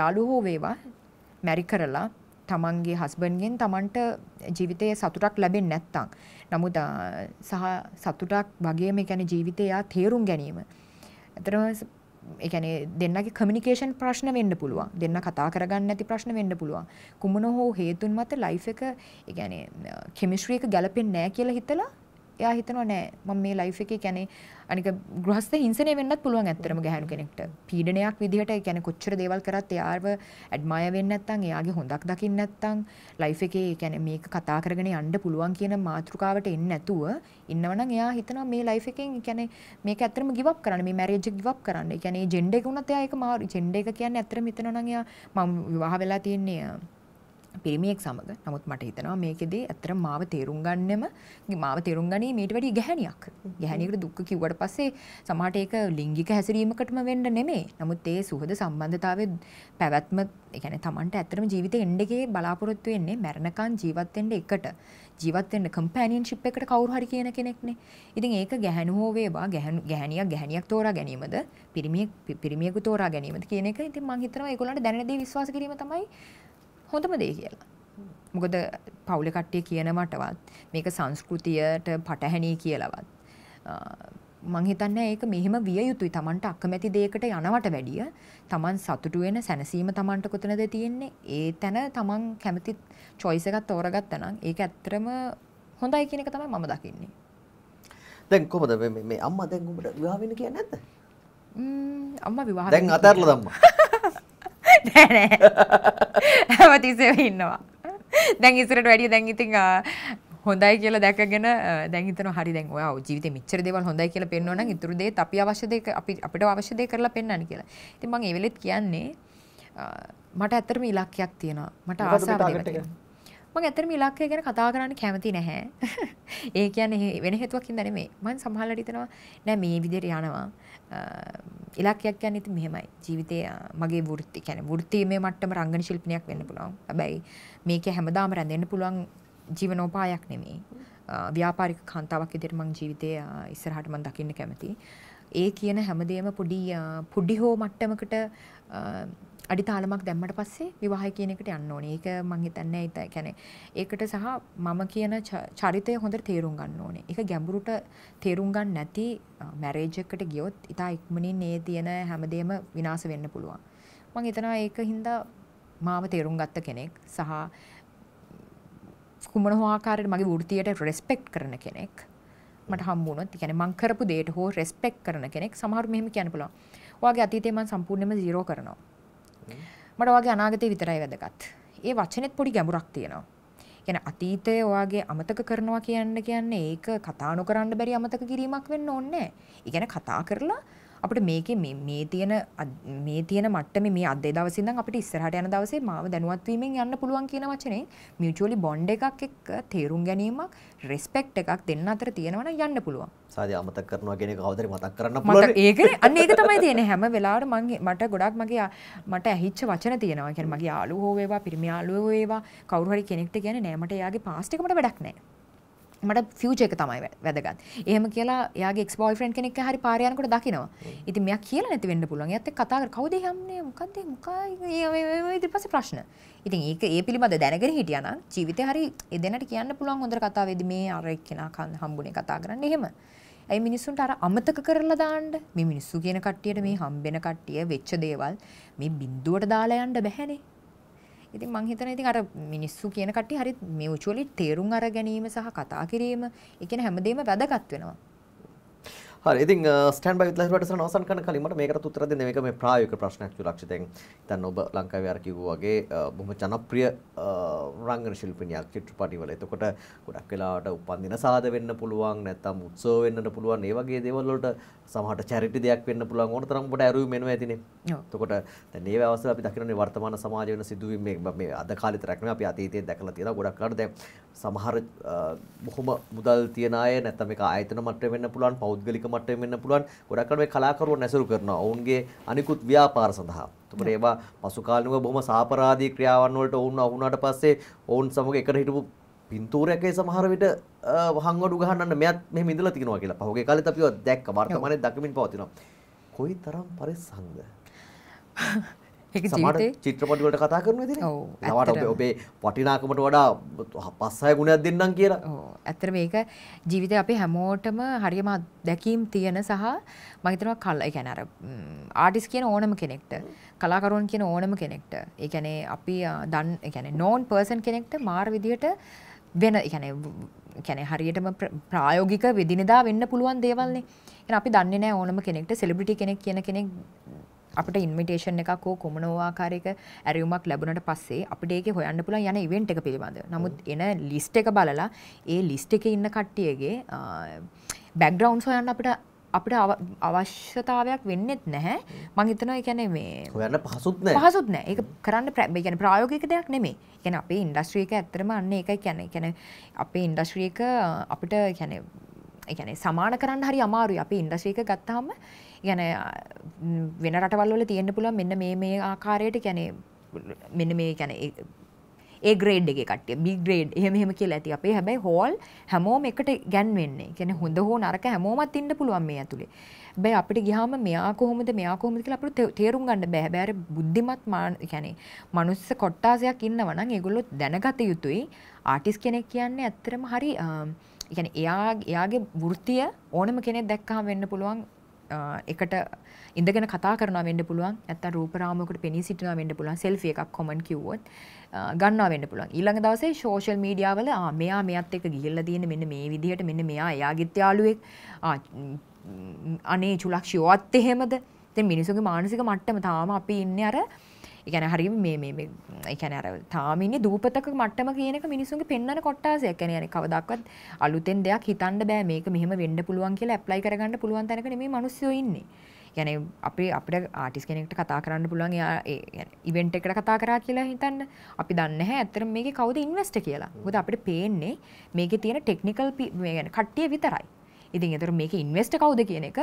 යාළුවෝ වේවා මැරි කරලා තමන්ගේ හස්බන්ගෙන් තමන්ට ජීවිතයේ සතුටක් ලැබෙන් නැත්තං. නමුත් සහ සතුටක් වගේම එකැන ජීවිතයා තේරුම් ගැනීම. ඇතරම එකැනේ දෙන්නගේ කමිනිකේෂන් ප්‍රශ්න වෙන්න පුළුවන් දෙන්න කතා කරගන්න ඇති ප්‍රශ්න වෙන්න පුළුවන් කුමන හෝ හේතුන් මත ලයිෆ් එක එකැනේ කෙමිශ්‍රීක ගැලපෙන් නෑ කියලා හිතලා එයා හිතනවා නෑ මම මේ ලයිෆ් එකේ කියන්නේ අනික ගෘහස්ත හිංසනය වෙන්නත් පුළුවන් ඇත්තටම ගැහැණු කෙනෙක්ට. පීඩනයක් විදිහට ඒ කියන්නේ කොච්චර දේවල් කරත් එයාව ඇඩ්මයර් වෙන්නේ නැත්නම් එයාගේ හොඳක් දකින්න නැත්නම් ලයිෆ් එකේ ඒ කියන්නේ මේක කතා කරගෙන යන්න පුළුවන් කියන මාතෘකාවට එන්නේ නැතුව ඉන්නවනම් එයා හිතනවා මේ ලයිෆ් එකෙන් ඒ කියන්නේ මේක ඇත්තටම ගිව් අප් කරන්න මේ මැරේජ් එක ගිව් අප් කරන්න. ඒ කියන්නේ ජෙන්ඩර් එක උනත් එයා ඒක මාරු ජෙන්ඩර් එක කියන්නේ ඇත්තටම හිතනවා නම් එයා මම විවාහ වෙලා තියෙන්නේ පිරිමියෙක් සමඟ නමුත් මට හිතනවා මේකෙදී ඇතර මාව තේරුම් ගන්නෙම මාව තේරුම් ගනී මීට වැඩි ගැහැනියක් ගැහැනිකට දුක්ක කිව්වට පස්සේ සමහට ඒක ලිංගික හැසිරීමකටම වෙන්න නෙමේ නමුත් ඒ සුහද සම්බන්ධතාව පැවැත්ම එකන තමන්ට ඇතරම ජීවිත එන්ඩගේ බලාපොරොත්තු වෙන්නේ මැරණකන් ජීවත්තෙන්ට එකට ජීවත්තෙන්ට කම්පෑනියන්ශිප් එකට කවරු හරි කියන කෙනෙක්නේ ඉතින් ඒක ගැහැනුහෝ වේවා ගැහැනියක් ගැහැනියක් තෝරා ගැනීමද පිරිමියෙක් පිරිමියෙකු තෝරා ගැනීමද කියන එක ඉතින් මං හිතනවා ඒගොල්ලන්ට දැනෙන දේ විශ්වාස කිරීම තමයි හොඳම දේ කියලා. මොකද පවුල කට්ටිය කියන මටවත් මේක සංස්කෘතියට පටහැනි කියලාවත් මං හිතන්නේ ඒක මෙහෙම විය යුතුයි Tamanට අකමැති දෙයකට යනවට වැඩිය Taman සතුටු වෙන සැනසීම Tamanට කොතනද තියෙන්නේ ඒ තැන Taman කැමති choice එකක් තෝරගත්තා නම් ඒක ඇත්තටම හොඳයි කියන එක තමයි මම දකින්නේ දැන් කොහොමද මේ අම්මා දැන් උඹට විවාහ වෙන්න කියන්නේ නැද්ද ම්ම් අම්මා විවාහ දැන් අතහැරලා දැම්මා [LAUGHS] නෑ නෑ හැමතිස්සෙම ඉන්නවා. දැන් ඉස්සරට වැඩිය දැන් ඉතින් හොඳයි කියලා දැකගෙන දැන් හිතන හරි දැන් ඔයා ජීවිතේ මෙච්චර දේවල් හොඳයි කියලා පෙන්වනවා නම් ඉතුරු දේත් අපි අවශ්‍ය දේ අපි අපිට අවශ්‍ය දේ කරලා පෙන්වන්න කියලා. ඉතින් මම ඒ වෙලෙත් කියන්නේ මට ඇත්තටම ඉලක්කයක් තියෙනවා. මට ආසාවක් තියෙනවා. මම ඇත්තටම ඉලක්කය ගැන කතා කරන්න කැමති නැහැ. [LAUGHS] ඒ කියන්නේ වෙන හේතුවක් හින්දා නෙමෙයි. මම සමහරවිට හිතනවා නෑ මේ විදිහට යනවා. ඉලක්කයක් කියන්නේ ඉතින් මෙහෙමයි. ජීවිතේ මගේ වෘත්ති කියන්නේ වෘත්තිමය මට්ටම රංගන ශිල්පිනියක් වෙන්න පුළුවන්. හැබැයි මේක හැමදාම රැඳෙන්න පුළුවන් ජීවනෝපායක් නෙමෙයි. ව්‍යාපාරික කාන්තාවක් විදිහට මං ජීවිතේ ඉස්සරහට මං දකින්න කැමතියි. ඒ කියන හැමදේම පොඩි පොඩි හෝ මට්ටමකට අඩිතාලමක් දැම්මට පස්සේ විවාහය කියන එකට යන්න ඕනේ. ඒක මම හිතන්නේ ඒ කියන්නේ ඒකට සහ මම කියන චරිතය හොඳට තේරුම් ගන්න ඕනේ. ඒක ගැඹුරට තේරුම් ගන්න නැති මැරේජ් එකකට ගියොත් ඉතා ඉක්මනින් ඒ තියෙන හැමදේම විනාශ වෙන්න පුළුවන්. මම හිතනවා ඒක හින්දා මාව තේරුම් ගත්ත කෙනෙක් සහ කුමන හෝ ආකාරයකට මගේ වෘත්තියට රෙස්පෙක්ට් කරන කෙනෙක් මට හම්බුණොත් ඒ කියන්නේ මං කරපු දෙයට හෝ රෙස්පෙක්ට් කරන කෙනෙක් සමහර මෙහෙම කියන්න පුළුවන්. ඔයාගේ අතීතේ මං සම්පූර්ණයෙන්ම 0 කරනවා. මට වගේ අනාගතය විතරයි වැදගත් ඒ වචනෙත් පොඩි ගැඹුරක් තියෙනවා ගැන අතීතය ඔයාගේ අමතක කරනවා කියන්න කියන්නේ ඒක කතානු කරන්න බැරි අමතක කිරීමක් වෙන්න ඕන්නේ ඉගැන කතා කරලා අපිට මේකේ මේ මේ තියෙන මේ තියෙන මට්ටමේ මේ අද දවසේ ඉඳන් අපිට ඉස්සරහට යන දවසේ මාව දැනුවත් වීමෙන් යන්න පුළුවන් කියන වචනේ මියුචුවලි බොන්ඩ් එකක් එක්ක තේරුම් ගැනීමක් රෙස්පෙක්ට් එකක් දෙන්න අතර තියෙනවා නම් යන්න පුළුවන්. සාදි අමතක කරනවා කියන එක කවදරි මතක් කරන්න පුළුවන්. ඒකනේ අන්න ඒක තමයි තියෙන්නේ හැම වෙලාවට මම මට ගොඩක් මගේ මට ඇහිච්ච වචන තියෙනවා. කියන්නේ මගේ යාළුවෝ වේවා, පිරිමි යාළුවෝ වේවා කවුරු හරි කෙනෙක්ට කියන්නේ නෑ මට එයාගේ පාස්ට් එක මට වැඩක් නෑ. මට ෆියජ එක තමයි වැදගත් එහම කියලා යාගේ ක්ස්බෝයිෆන් කෙනෙක් හරි පාරයනකට දකිනවා ඉති මෙයා කියල නැති වෙන්න පුළන් ඇත කතාර කවද යම්න්නේ මොකක්ද ඉදි පස ප්‍රශ්න ඉතින් ඒක ඒ පිළිබඳ දැනගෙන හිටියන ජීවිත හරි එදනට කියන්න පුළුවන් හොඳ කතා වෙද මේ අරක් කෙන කන්න හම්බුණ කතා කරන්න එහෙම ඇයි මිනිස්සුන්ට අර අමතක කරලා දාන්න මේ මිනිස්සු කියන කට්ටියට මේ හම්බෙන කට්ටිය වෙච්ච දේවල් මේ බින්දුවට දාලා යන්න බැහැනේ ඉතින් මං හිතන ඉතින් අර මිනිස්සු කියන කට්ටිය හරි මියුචුවලි තේරුම් අර ගැනීම සහ කතා කිරීම ඒ කියන හැමදේම වැදගත් වෙනවා. හරි ඉතින් ස්ටෑන්ඩ් බයි විත්ලා හිරුවට සරණ අවසන් කරන කලින් මට මේකට උත්තර දෙන්න මේක මේ ප්‍රායෝගික ප්‍රශ්නයක් සුරක්ෂිත දැන් දැන් ඔබ ලංකාවේ අර කිව්වා වගේ බොහොම ජනප්‍රිය රංගන ශිල්පිනියක් චිත්‍රපටිවල. එතකොට ගොඩක් වෙලාවට උපන්දින සාද වෙන්න පුළුවන් නැත්නම් උත්සව වෙන්නට පුළුවන්. ඒ වගේ දේවල් වලට සමහට චැරිටි දෙයක් වෙන්න පුළුවන් ඕන තරම් ඔබට ඇරුවීම් එනවා ඇතිනේ. එතකොට දැන් මේ අවස්ථාව අපි දකින්නේ වර්තමාන සමාජ වෙන සිදුවීම් මේ මේ අද කාලේ තරක් නෙවෙයි අපි අතීතයේ දැකලා තියෙනවා ගොඩක් අර දැන් සමහර බොහොම මුදල් තියන අය නැත්නම් මේක ආයතන මට්ටමේ වෙන්න පුළුවන් පෞද්ගලික මට්ටමේ වෙන්න පුළුවන් ගොඩක් අර මේ කලාකරුවන් ඇසුරු කරනවා. ඔවුන්ගේ අනිකුත් ව්‍යාපාර සඳහා. එතකොට ඒවා පසු කාලිනව බොහොම සාපරාදී ක්‍රියාවන් වලට ඔවුන් වුණාට පස්සේ ඔවුන් සමග එකට හිටපු පින්තූරයකේ සමහරවිට වහංගඩු ගහන්නන්න මෙයත් මෙ ඉඳලා තිනවා කියලා පහුගේ කාලෙත් අපිව දැක්ක වර්තමානයේ දකිමින් පවතිනවා. කොයි තරම් පරිස්සම්ද? [LAUGHS] ඒක ජීවිතේ චිත්‍රපට වලට කතා කරනවා ඉතින්. ඔව්. ඒවට ඔබේ වටිනාකමට වඩා පස් හය ගුණයක් දෙන්නම් කියලා. ඔව්. ඇත්තට මේක ජීවිතේ අපේ හැමෝටම හරියම දැකීම් තියෙන සහ මම හිතනවා කල ඒ කියන්නේ අර ආටිස්ට් කියන ඕනම කෙනෙක්ට කලාකරුවන් කියන ඕනම කෙනෙක්ට ඒ කියන්නේ අපි දන් ඒ කියන්නේ නෝන් පර්සන් කෙනෙක්ට මාර විදියට වෙන එකැන කැන හරියටම ප්‍රායෝගික වෙදිනදා වෙන්න පුළුවන් දේවල්න්නේ එ අපි දන්න නෑ ඕනම කෙනෙක්ට සෙලිබිටි කෙනෙක් කියන කෙනෙක් අපට ඉන්මිටේෂන් එකක් හෝ කොමනෝවාකාරයක ඇරයුමක් ලැබුණට පස්සේ අපිට ඒක හොයන්න පුළුවන් යන ඉවෙන්ට් එක පිළිබඳ නමුත් එන ලිස්ට් එක බලලා ඒ ලිස්ට් එක ඉන්න කට්ටියගේ බැක්ග්‍රවන්් හොයන්න අපට අපිට අවශ්‍යතාවයක් වෙන්නෙත් නැහැ මං හිතනවා කියන්නේ මේ හොයන්න පහසුත් නැහැ පහසුත් නැහැ ඒක කරන්න ඒ කියන්නේ ප්‍රායෝගික දෙයක් නෙමෙයි ඒ කියන්නේ අපේ ඉන්ඩස්ට්‍රි එක ඇත්තටම අන්න ඒකයි කියන්නේ ඒ කියන්නේ අපේ ඉන්ඩස්ට්‍රි එක අපිට කියන්නේ ඒ කියන්නේ සමාන කරන්න හරි අමාරුයි අපේ ඉන්ඩස්ට්‍රි එක ගත්තාම يعني වෙන රටවල් වල තියෙන්න පුළුවන් මෙන්න මේ මේ ආකාරයට කියන්නේ මෙන්න මේ කියන්නේ ඒ ග්‍රේඩ් එක කට්ටිය බි ග්‍රේඩ් එහෙම එහෙම කියලා ඇති අපේ හැබැයි හෝල් හැමෝම එකට ගැන්වෙන්නේ කියන්නේ හොඳ හෝ නරක හැමෝමත් ඉන්න පුළුවන් මේ ඇතුලේ හැබැයි අපිට ගියාම මෙයා කොහොමද මෙයා කොහොමද කියලා අපිට තේරුම් ගන්න බෑ හැබැයි අර බුද්ධිමත් يعني මනුස්ස කොට්ටාසයක් ඉන්නවා නම් ඒගොල්ලෝ දැනගත යුතුයි ආටිස් කෙනෙක් කියන්නේ ඇත්තටම හරි يعني එයා එයාගේ වෘත්තිය ඕනම කෙනෙක් දැක්කහම වෙන්න පුළුවන් එකට ඉඳගෙන කතා කරනවා වෙන්න පුළුවන් නැත්නම් රූප රාමුවකට පෙනී සිටිනවා වෙන්න පුළුවන් සෙල්ෆි එකක් කොමන්ට් කිව්වොත් ගන්නවා වෙන්න පුළුවන් ඊළඟ දවසේ සෝෂල් මීඩියා වල ආ මෙයා මෙයත් එක්ක ගිහිල්ලා තියෙන මෙන්න මේ විදිහට මෙන්න මෙයා එයාගෙත් යාළුවෙක් අනේ චුලක්ෂියවත් එහෙමද ඉතින් මිනිසුන්ගේ මානසික මට්ටම තාම අපි ඉන්නේ අර එකන හරි මේ එකන අර තාමිනි දූපතක මට්ටම කියනක මිනිසුන්ගේ පෙන්න්න කොට්ටාසයක් ැන යන කවදක්වත් අලුතෙන් දෙයක් හිතන්න බෑ මේක මෙහම වෙන්න පුළුවන් කියලා ඇප්ලයි කරගන්න පුළුවන් තැනක මේ මනුස්සයෝ ඉන්නේ ගැන අපි අපට ආටිස් කෙනෙක්ට කතා කරන්න පුළුවන් යා ඉවෙන්ට් එකට කතා කරා කියලා හිතන්න අපි දන්න හැ ඇත්තර මේක කවුද ඉන්වස්ට කියලා ගොද අපට පේන්නේ මේක තියෙන ටෙක්නිකල් ගැන කට්ටිය විතරයි ඉතින් එතර මේක ඉන්වස්ට කවුද කියන එක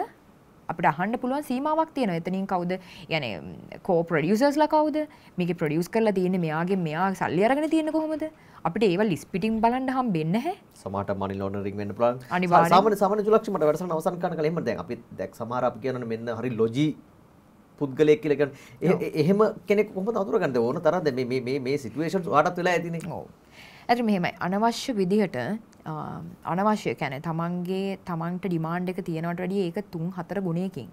අපට අහන්න පුළුවන් සීමාවක් තියෙන එතනින් කවුද යන කෝ ප්‍රඩියසර්ස්ලා කවුද මේක ප්‍රඩියස් කරලා තියෙන මෙයාගේ මෙයා සල්ලි අරගෙන තියෙන කොහොමද අපිට ඒව ලිස්පිටින් බලන්න හම්බෙන්නේ නැහැ. සමහරට මනි ලොන්ඩරින් වෙන්න පුළුවන්. සාමාන්‍ය සාමාන්‍ය ජුලක්ෂි මට වැඩසටහන අවසන් කරන කල එහෙම දැන් අපි දැන් සමහර අපි කියනවනේ මෙන්න හරි ලොජි පුද්ගලයෙක් කියලා කියන්නේ එහෙම කෙනෙක් කොහොමද අඳුරගන්නේ ඕන තරම් දැන් මේ මේ මේ මේ සිටුේෂන්ස් ඔයාටත් වෙලා ඇතිනේ. ඔව්. ඇතර මෙහෙමයි අනවශ්‍ය විදිහට අනවශ්‍ය කැන තමන්ගේ තමන්ට ඩිමාන්ඩ් එක තියෙනවට වැඩිය ඒක තුන් හතර ගුණයකින්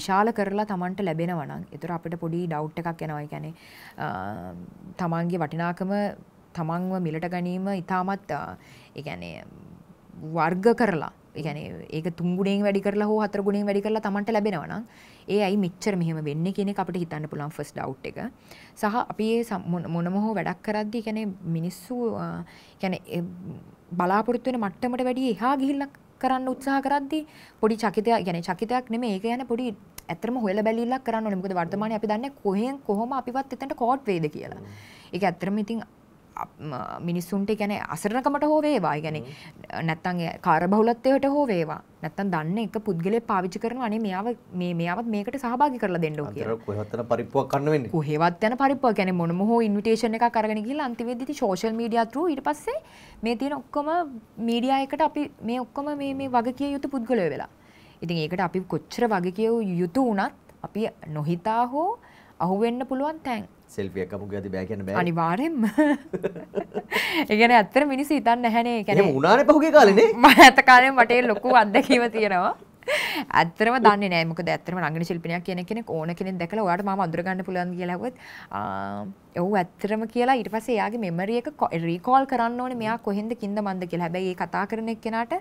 විශාල කරලා තමන්ට ලැබෙනවනම් එතුර අපිට පොඩි ඩව් එකක් එනවයි කැනෙ තමන්ගේ වටිනාකම තමන්ව මිලට ගැනීම ඉතාමත් එකැන වර්ග කරලා එකන ඒක තුන්ගුණේ වැඩි කරලා හෝ හතර ගුණේ වැඩි කරලා තමන්ට ලැබෙනවනම් ඒ අයි මෙච්චර මෙහෙම වෙන්න කියන අපට හිතන්න පුළුවන් ෆස් ඩව් එක සහ අපි ඒ මොනම හෝ වැඩක් කරද්දි කැනෙ මිනිස්සු කැන බලාපොරොත්තු වෙන මට්ටමට වැඩි එහා ගිහිල්ලක් කරන්න උත්සාහ කරද්දි පොඩි චකිතයක් ගැන චකිතයක් නෙමෙයි ඒක යන පොඩි ඇත්තම හොයලා බැලීලක් කරන්න ඕනේ මොකද වර්තමානයේ අපි දන්නේ කොහෙන් කොහොම අපිවත් එතනට කෝට් වේද කියලා. ඒක ඇත්තම ඉතින් මිනිස්සුන්ට ගැන අසරණකමට හෝ වේවා ගැන නැත්තන් කාර බහුලත්වයට හෝ වේවා නැත්තන් දන්න එක පුද්ගලය පාවිච්චි කරන අනේ මෙයාව මේ මෙයාවත් මේකට සහභාගි කරලා දෙන්න ඕනේ කියලා. කොහෙවත් යන පරිප්පුවක් කන්න වෙන්නේ. කොහෙවත් යන පරිප්පුවක් කියන්නේ මොනම හෝ ඉන්විටේෂන් එකක් අරගෙන ගිහලා අන්තිමේදී සෝෂල් මීඩියා through ඊට පස්සේ මේ තියෙන ඔක්කොම මීඩියා එකට අපි මේ ඔක්කොම මේ මේ වගකිය යුතු පුද්ගලයෝ වෙලා. ඉතින් ඒකට අපි කොච්චර වගකිය යුතු වුණත් අපි නොහිතා හෝ අහුවෙන්න පුළුවන් තැන්. සෙල්පියක් ගමු කියද බෑ කියන්න බෑ අනිවාර්යෙන්ම ඒ කියන්නේ ඇත්තට මිනිස්සු හිතන්නේ නැහනේ ඒ කියන්නේ එහෙම උනානේ පහුගිය කාලේනේ මම ඇත්ත කාලේ මට ඒ ලොකු අත්දැකීම තියෙනවා ඇත්තරම දන්නේ නෑ මොකද ඇත්තරම රංගන ශිල්පිනියක් කියන කෙනෙක් ඕන කෙනෙක් දැකලා ඔයාට මම අඳුර ගන්න පුළුවන් කියලා හෙව්වොත් ඔව් ඇත්තරම කියලා ඊට පස්සේ එයාගේ මෙමරි එක රීකෝල් කරන්න ඕනේ මෙයා කොහෙන්ද කින්ද මන්ද කියලා. හැබැයි මේ කතා කරන එක්කෙනාට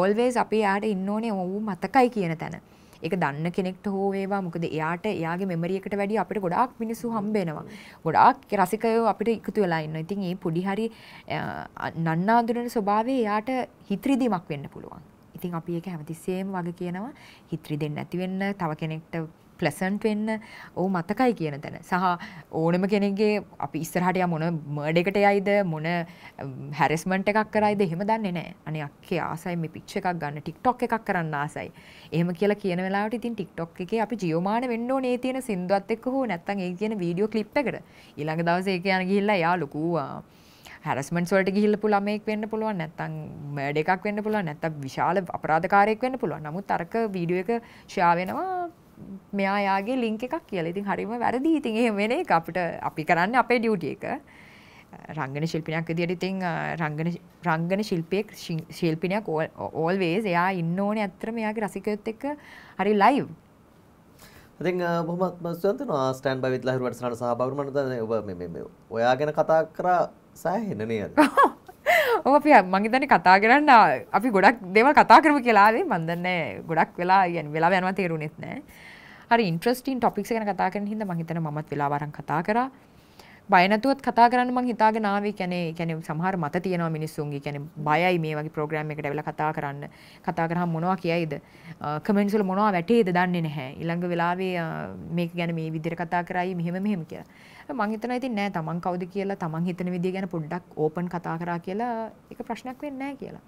ඕල්වේස් අපි එයාට ඉන්න ඕනේ ඔව් මතකයි කියන තැන. ඒක දන්න කෙනෙක්ට හෝ වේවා මොකද එයාට එයාගේ මෙමරි එකට වැඩිය අපිට ගොඩාක් මිනිස්සු හම්බ වෙනවා. ගොඩාක් රසිකයෝ අපිට එකතු වෙලා ඉන්නවා. ඉතින් මේ පොඩි හරි නන්නාඳුනන ස්වභාවය එයාට හිත්‍රිදීමක් වෙන්න පුළුවන්. ඉතින් අපි ඒක හැමතිස්සෙම වගේ කියනවා හිත්‍රි දෙන්න නැති වෙන්න තව කෙනෙක්ට ප්ලසන්ට් වෙන්න ඕ මතකයි කියන තැන සහ ඕනම කෙනෙගේ අපි ඉස්සරහට මොන මර්ඩකට යයිද මොන හැරස්මට එකක් කරයිද එහෙම දන්නේ නෑ අනේ අක්කේ ආසයි මේ පිච්ච එකක් ගන්න ටික්ටොක් එකක් කරන්න ආසයි එහෙම කියලා කියන වෙලාට ඉතින් ටික්ටොක් එක අපි ජියෝමාන වෙන්න ඕනේ තියෙන සිින්දුවත් එක් හෝ නැත්තන් ඒ කියන වීඩියෝ කලිප් එකට ඉළඟ දවස ඒක යන ගිල්ලා යා ලොකූවා හැරස්මට වලට ගිහිල්ල පුළමෙක් වෙන්න පුළුවන් නැත්තම් මඩ එකක් වෙන්න පුළුවන් නැත්තම් විශාල අපරාධකාරයෙක් වෙන්න පුළුවන්. නමුත් අරක වීඩියෝ එක ෂෙයා වෙනවා මෙයායාගේ ලිංක එකක් කියලා ඉතින් හරිම වැරදි ඉතින් එහෙම වෙන එක අපිට අපි කරන්නේ අපේ ඩියුටි එක රංගන ශිල්පිනියක් විදියට ඉතින් රංගන රංගන ශිල්පියෙක් ශිල්පිනියක් ඕල්වේස් එයා ඉන්න ඕනේ ඇත්තටම එයාගේ රසිකයොත් එක්ක හරි ලයිව් ඉතින් බොහොමත්ම ස්තුතිනවා ස්ටෑන්ඩ් බයි විත් ලහිරුවට සනට සහභාගී වුණාට ඔයා ගැන කතා කරා සෑහෙන නේද [LAUGHS] ඕ අපි මගේතන කතා කරන්න අපි ගොඩක් දෙව කතා කරම කියලාේ මන්දන්න ගොඩක් වෙලා යන් වෙලා යනවා තේරුණෙත් නෑ හරි ඉන්ට්‍රස්ටින් ටොපික් ගැන කතා කරන හිද මහිතන මත් වෙලාවරන් කතා කරා බය නැතුවත් කතා කරන්න මං හිතාගෙන ආවේ කියන්නේ කියන්නේ සමහර මත තියෙනවා මිනිස්සුන්ගේ කියන්නේ බයයි මේ වගේ ප්‍රෝග්‍රෑම් එකකට ඇවිල්ලා කතා කරන්න. කතා කරාම මොනවා කියයිද? කමෙන්ට්ස් වල මොනවා වැටේද දන්නේ නැහැ. ඊළඟ වෙලාවේ මේක ගැන මේ විදිහට කතා කරායි මෙහෙම මෙහෙම කියලා. මං හිතනවා ඉතින් නෑ තමන් කවුද කියලා තමන් හිතන විදිය ගැන පොඩ්ඩක් ඕපන් කතා කරා කියලා ඒක ප්‍රශ්නයක් වෙන්නේ නැහැ කියලා.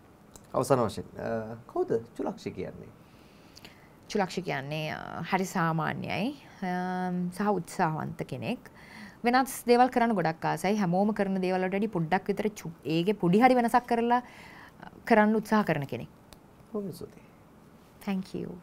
අවසාන වශයෙන් කවුද චුලක්ෂි කියන්නේ? චුලක්ෂි කියන්නේ හරි සාමාන්‍යයි සහ උත්සාහවන්ත කෙනෙක්. වෙනස් දේවල් කරන්න ගොඩක් ආසයි හැමෝම කරන දේවල් වලට වැඩි පොඩ්ඩක් විතර ඒකේ පොඩි හරි වෙනසක් කරලා කරන්න උත්සාහ කරන කෙනෙක්. ඔව් සුදී. Thank you.